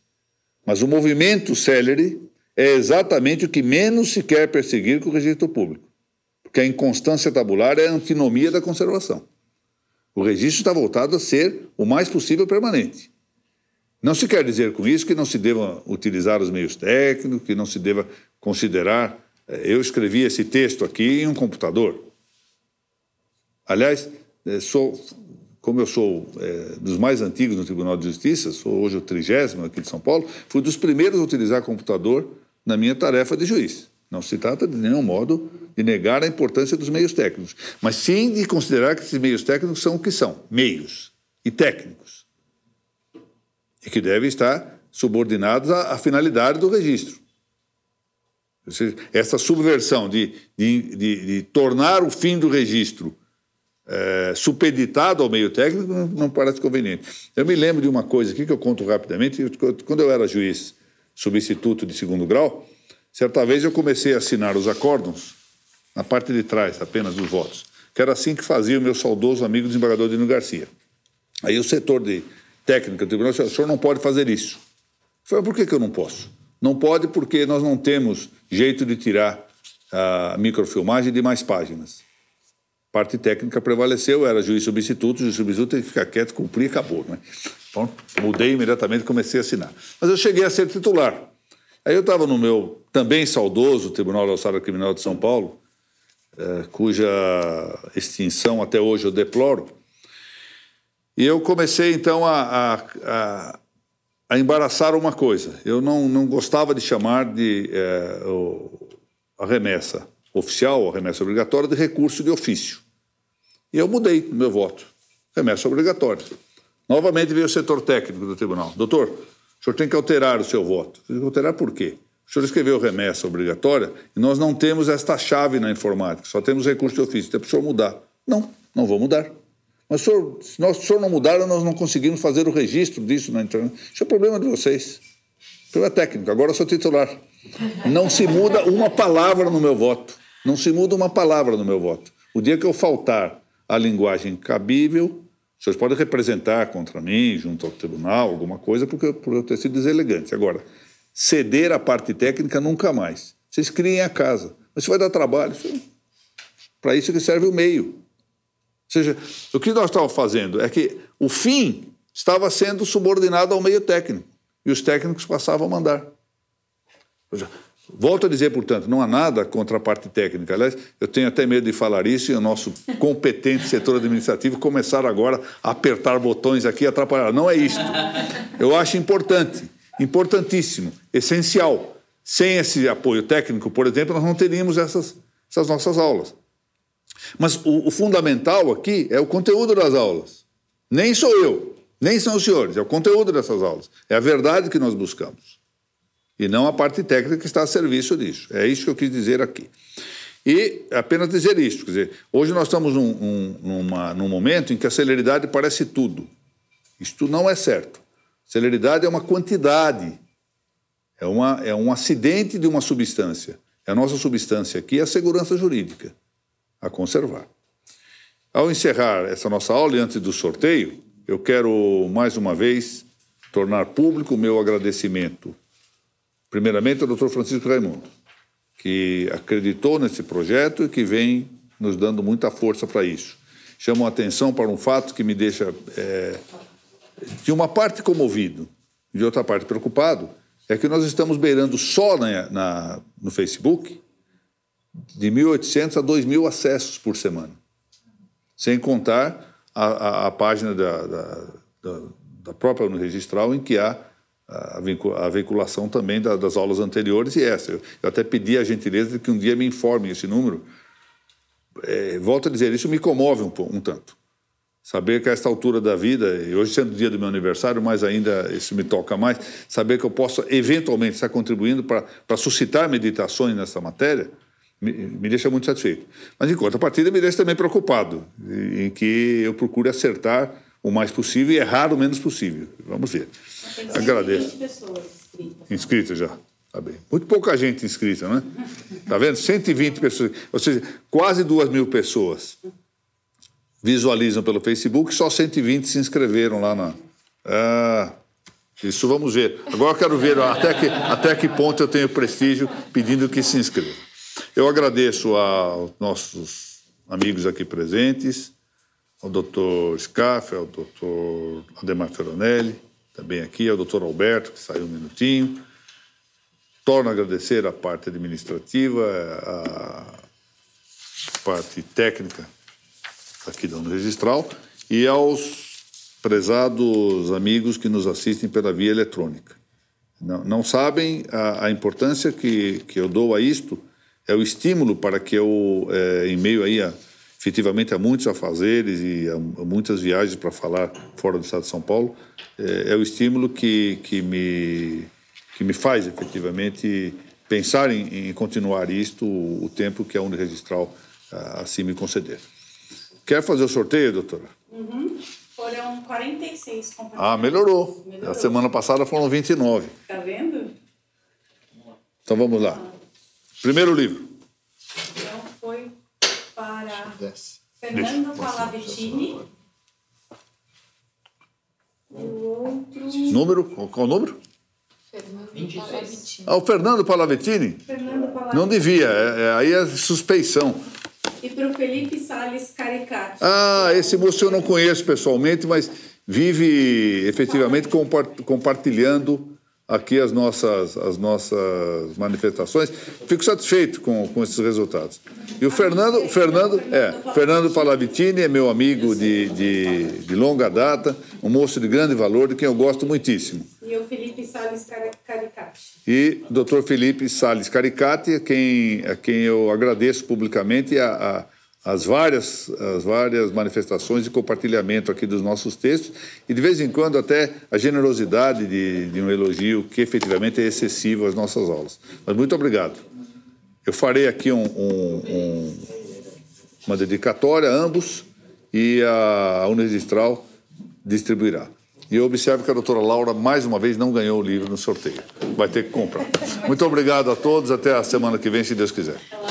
Mas o movimento célere é exatamente o que menos se quer perseguir com o registro público, porque a inconstância tabular é a antinomia da conservação. O registro está voltado a ser o mais possível permanente. Não se quer dizer com isso que não se deva utilizar os meios técnicos, que não se deva considerar. Eh, eu escrevi esse texto aqui em um computador. Aliás, eh, sou, como eu sou é, dos mais antigos no Tribunal de Justiça, sou hoje o trigésimo aqui de São Paulo, fui dos primeiros a utilizar computador na minha tarefa de juiz. Não se trata de nenhum modo de negar a importância dos meios técnicos, mas sim de considerar que esses meios técnicos são o que são: meios e técnicos e que devem estar subordinados à, à finalidade do registro. Seja, essa subversão de, de, de, de, tornar o fim do registro é, supeditado ao meio técnico não, não parece conveniente. Eu me lembro de uma coisa aqui que eu conto rapidamente. Quando eu era juiz substituto de segundo grau, certa vez eu comecei a assinar os acórdons na parte de trás apenas dos votos, que era assim que fazia o meu saudoso amigo desembargador Dino Garcia. Aí o setor de técnica do tribunal, o senhor não pode fazer isso. Eu falei, por que, que eu não posso? Não pode porque nós não temos jeito de tirar a microfilmagem de mais páginas. Parte técnica prevaleceu, era juiz substituto, juiz substituto tem que ficar quieto, cumprir e acabou. Né? Então, mudei imediatamente, comecei a assinar. Mas eu cheguei a ser titular. Aí eu estava no meu também saudoso Tribunal de Alçada Criminal de São Paulo, eh, cuja extinção até hoje eu deploro, e eu comecei então a, a, a, embaraçar uma coisa. Eu não, não gostava de chamar de é, o, a remessa oficial, a remessa obrigatória, de recurso de ofício. E eu mudei o meu voto. Remessa obrigatória. Novamente veio o setor técnico do tribunal. Doutor, o senhor tem que alterar o seu voto. alterar por quê? O senhor escreveu remessa obrigatória e nós não temos esta chave na informática, só temos recurso de ofício. Tem então, para o senhor mudar. Não, não vou mudar. Mas, senhor, se o senhor não mudar nós não conseguimos fazer o registro disso na internet. Isso é problema de vocês. Problema é técnico. Agora eu sou titular. Não se muda uma palavra no meu voto. Não se muda uma palavra no meu voto. O dia que eu faltar a linguagem cabível, vocês podem representar contra mim, junto ao tribunal, alguma coisa, porque por eu ter sido deselegante. Agora, ceder a parte técnica nunca mais. Vocês criem a casa. Mas isso vai dar trabalho. Para isso que serve o meio seja, o que nós estávamos fazendo é que o fim estava sendo subordinado ao meio técnico e os técnicos passavam a mandar. Seja, volto a dizer, portanto, não há nada contra a parte técnica. Aliás, eu tenho até medo de falar isso e o nosso competente setor administrativo começar agora a apertar botões aqui e atrapalhar. Não é isto. Eu acho importante, importantíssimo, essencial. Sem esse apoio técnico, por exemplo, nós não teríamos essas, essas nossas aulas. Mas o, o fundamental aqui é o conteúdo das aulas. Nem sou eu, nem são os senhores, é o conteúdo dessas aulas. É a verdade que nós buscamos. E não a parte técnica que está a serviço disso. É isso que eu quis dizer aqui. E apenas dizer isso, quer dizer, hoje nós estamos num, numa, num momento em que a celeridade parece tudo. Isto não é certo. Celeridade é uma quantidade, é, uma, é um acidente de uma substância. A nossa substância aqui é a segurança jurídica a conservar. Ao encerrar essa nossa aula e antes do sorteio, eu quero mais uma vez tornar público o meu agradecimento, primeiramente ao Dr. Francisco Raimundo, que acreditou nesse projeto e que vem nos dando muita força para isso. Chamo a atenção para um fato que me deixa, é, de uma parte, comovido, de outra parte, preocupado: é que nós estamos beirando só na, na, no Facebook de 1.800 a 2.000 acessos por semana. Sem contar a, a, a página da, da, da, da própria no registral, em que há a veiculação também das aulas anteriores e essa. Eu até pedi a gentileza de que um dia me informem esse número. É, volto a dizer, isso me comove um, um, tanto. Saber que a esta altura da vida, e hoje sendo o dia do meu aniversário, mas ainda isso me toca mais, saber que eu posso eventualmente estar contribuindo para suscitar meditações nessa matéria, me, deixa muito satisfeito. Mas, em contrapartida, me deixa também preocupado, em que eu procuro acertar o mais possível e errar o menos possível. Vamos ver. Agradeço. 120 pessoas inscritas. já. Tá bem. Muito pouca gente inscrita, né? Tá vendo? 120 pessoas. Ou seja, quase 2 mil pessoas visualizam pelo Facebook, só 120 se inscreveram lá na. Ah, isso vamos ver. Agora eu quero ver até que, até que ponto eu tenho prestígio pedindo que se inscreva. Eu agradeço aos nossos amigos aqui presentes, ao doutor Scarfe, ao doutor Ademar Ferronelli, também aqui, ao doutor Alberto, que saiu um minutinho. Torno a agradecer a parte administrativa, a parte técnica aqui da Registral e aos prezados amigos que nos assistem pela via eletrônica. Não, não sabem a, a importância que, que eu dou a isto é o estímulo para que eu, é, em meio aí a, efetivamente a muitos afazeres e a, a muitas viagens para falar fora do estado de São Paulo, é, é, o estímulo que, que, me, que me faz efetivamente pensar em, em continuar isto o, o, tempo que é a Uniregistral a, assim me conceder. Quer fazer o sorteio, doutora? Uhum. Foram 46 companhias. Ah, melhorou. melhorou. A semana passada foram 29. Tá vendo? Então vamos lá. Primeiro livro. Então foi para Fernando Palavicini. O outro. Número? Qual o número? Fernando Ah, o Fernando Palavetini? Fernando Palavetini. Não devia, é, é, aí é suspeição. E para o Felipe Sales Caricati. Ah, esse moço eu não conheço pessoalmente, mas vive efetivamente compartilhando aqui as nossas, as nossas manifestações. Fico satisfeito com, com esses resultados. E o Fernando, ah, Fernando, é, Fernando Palavitini é meu amigo de, de, de longa data, um moço de grande valor, de quem eu gosto muitíssimo. E o Felipe Sales Caricati. E Dr. Felipe Sales Caricati, a quem, a quem eu agradeço publicamente é a, as várias, as várias manifestações e compartilhamento aqui dos nossos textos e de vez em quando até a generosidade de, de um elogio que efetivamente é excessivo às nossas aulas. Mas muito obrigado. Eu farei aqui um, um, uma dedicatória a ambos e a, Unesistral distribuirá. E eu observo que a doutora Laura, mais uma vez, não ganhou o livro no sorteio. Vai ter que comprar. Muito obrigado a todos. Até a semana que vem, se Deus quiser.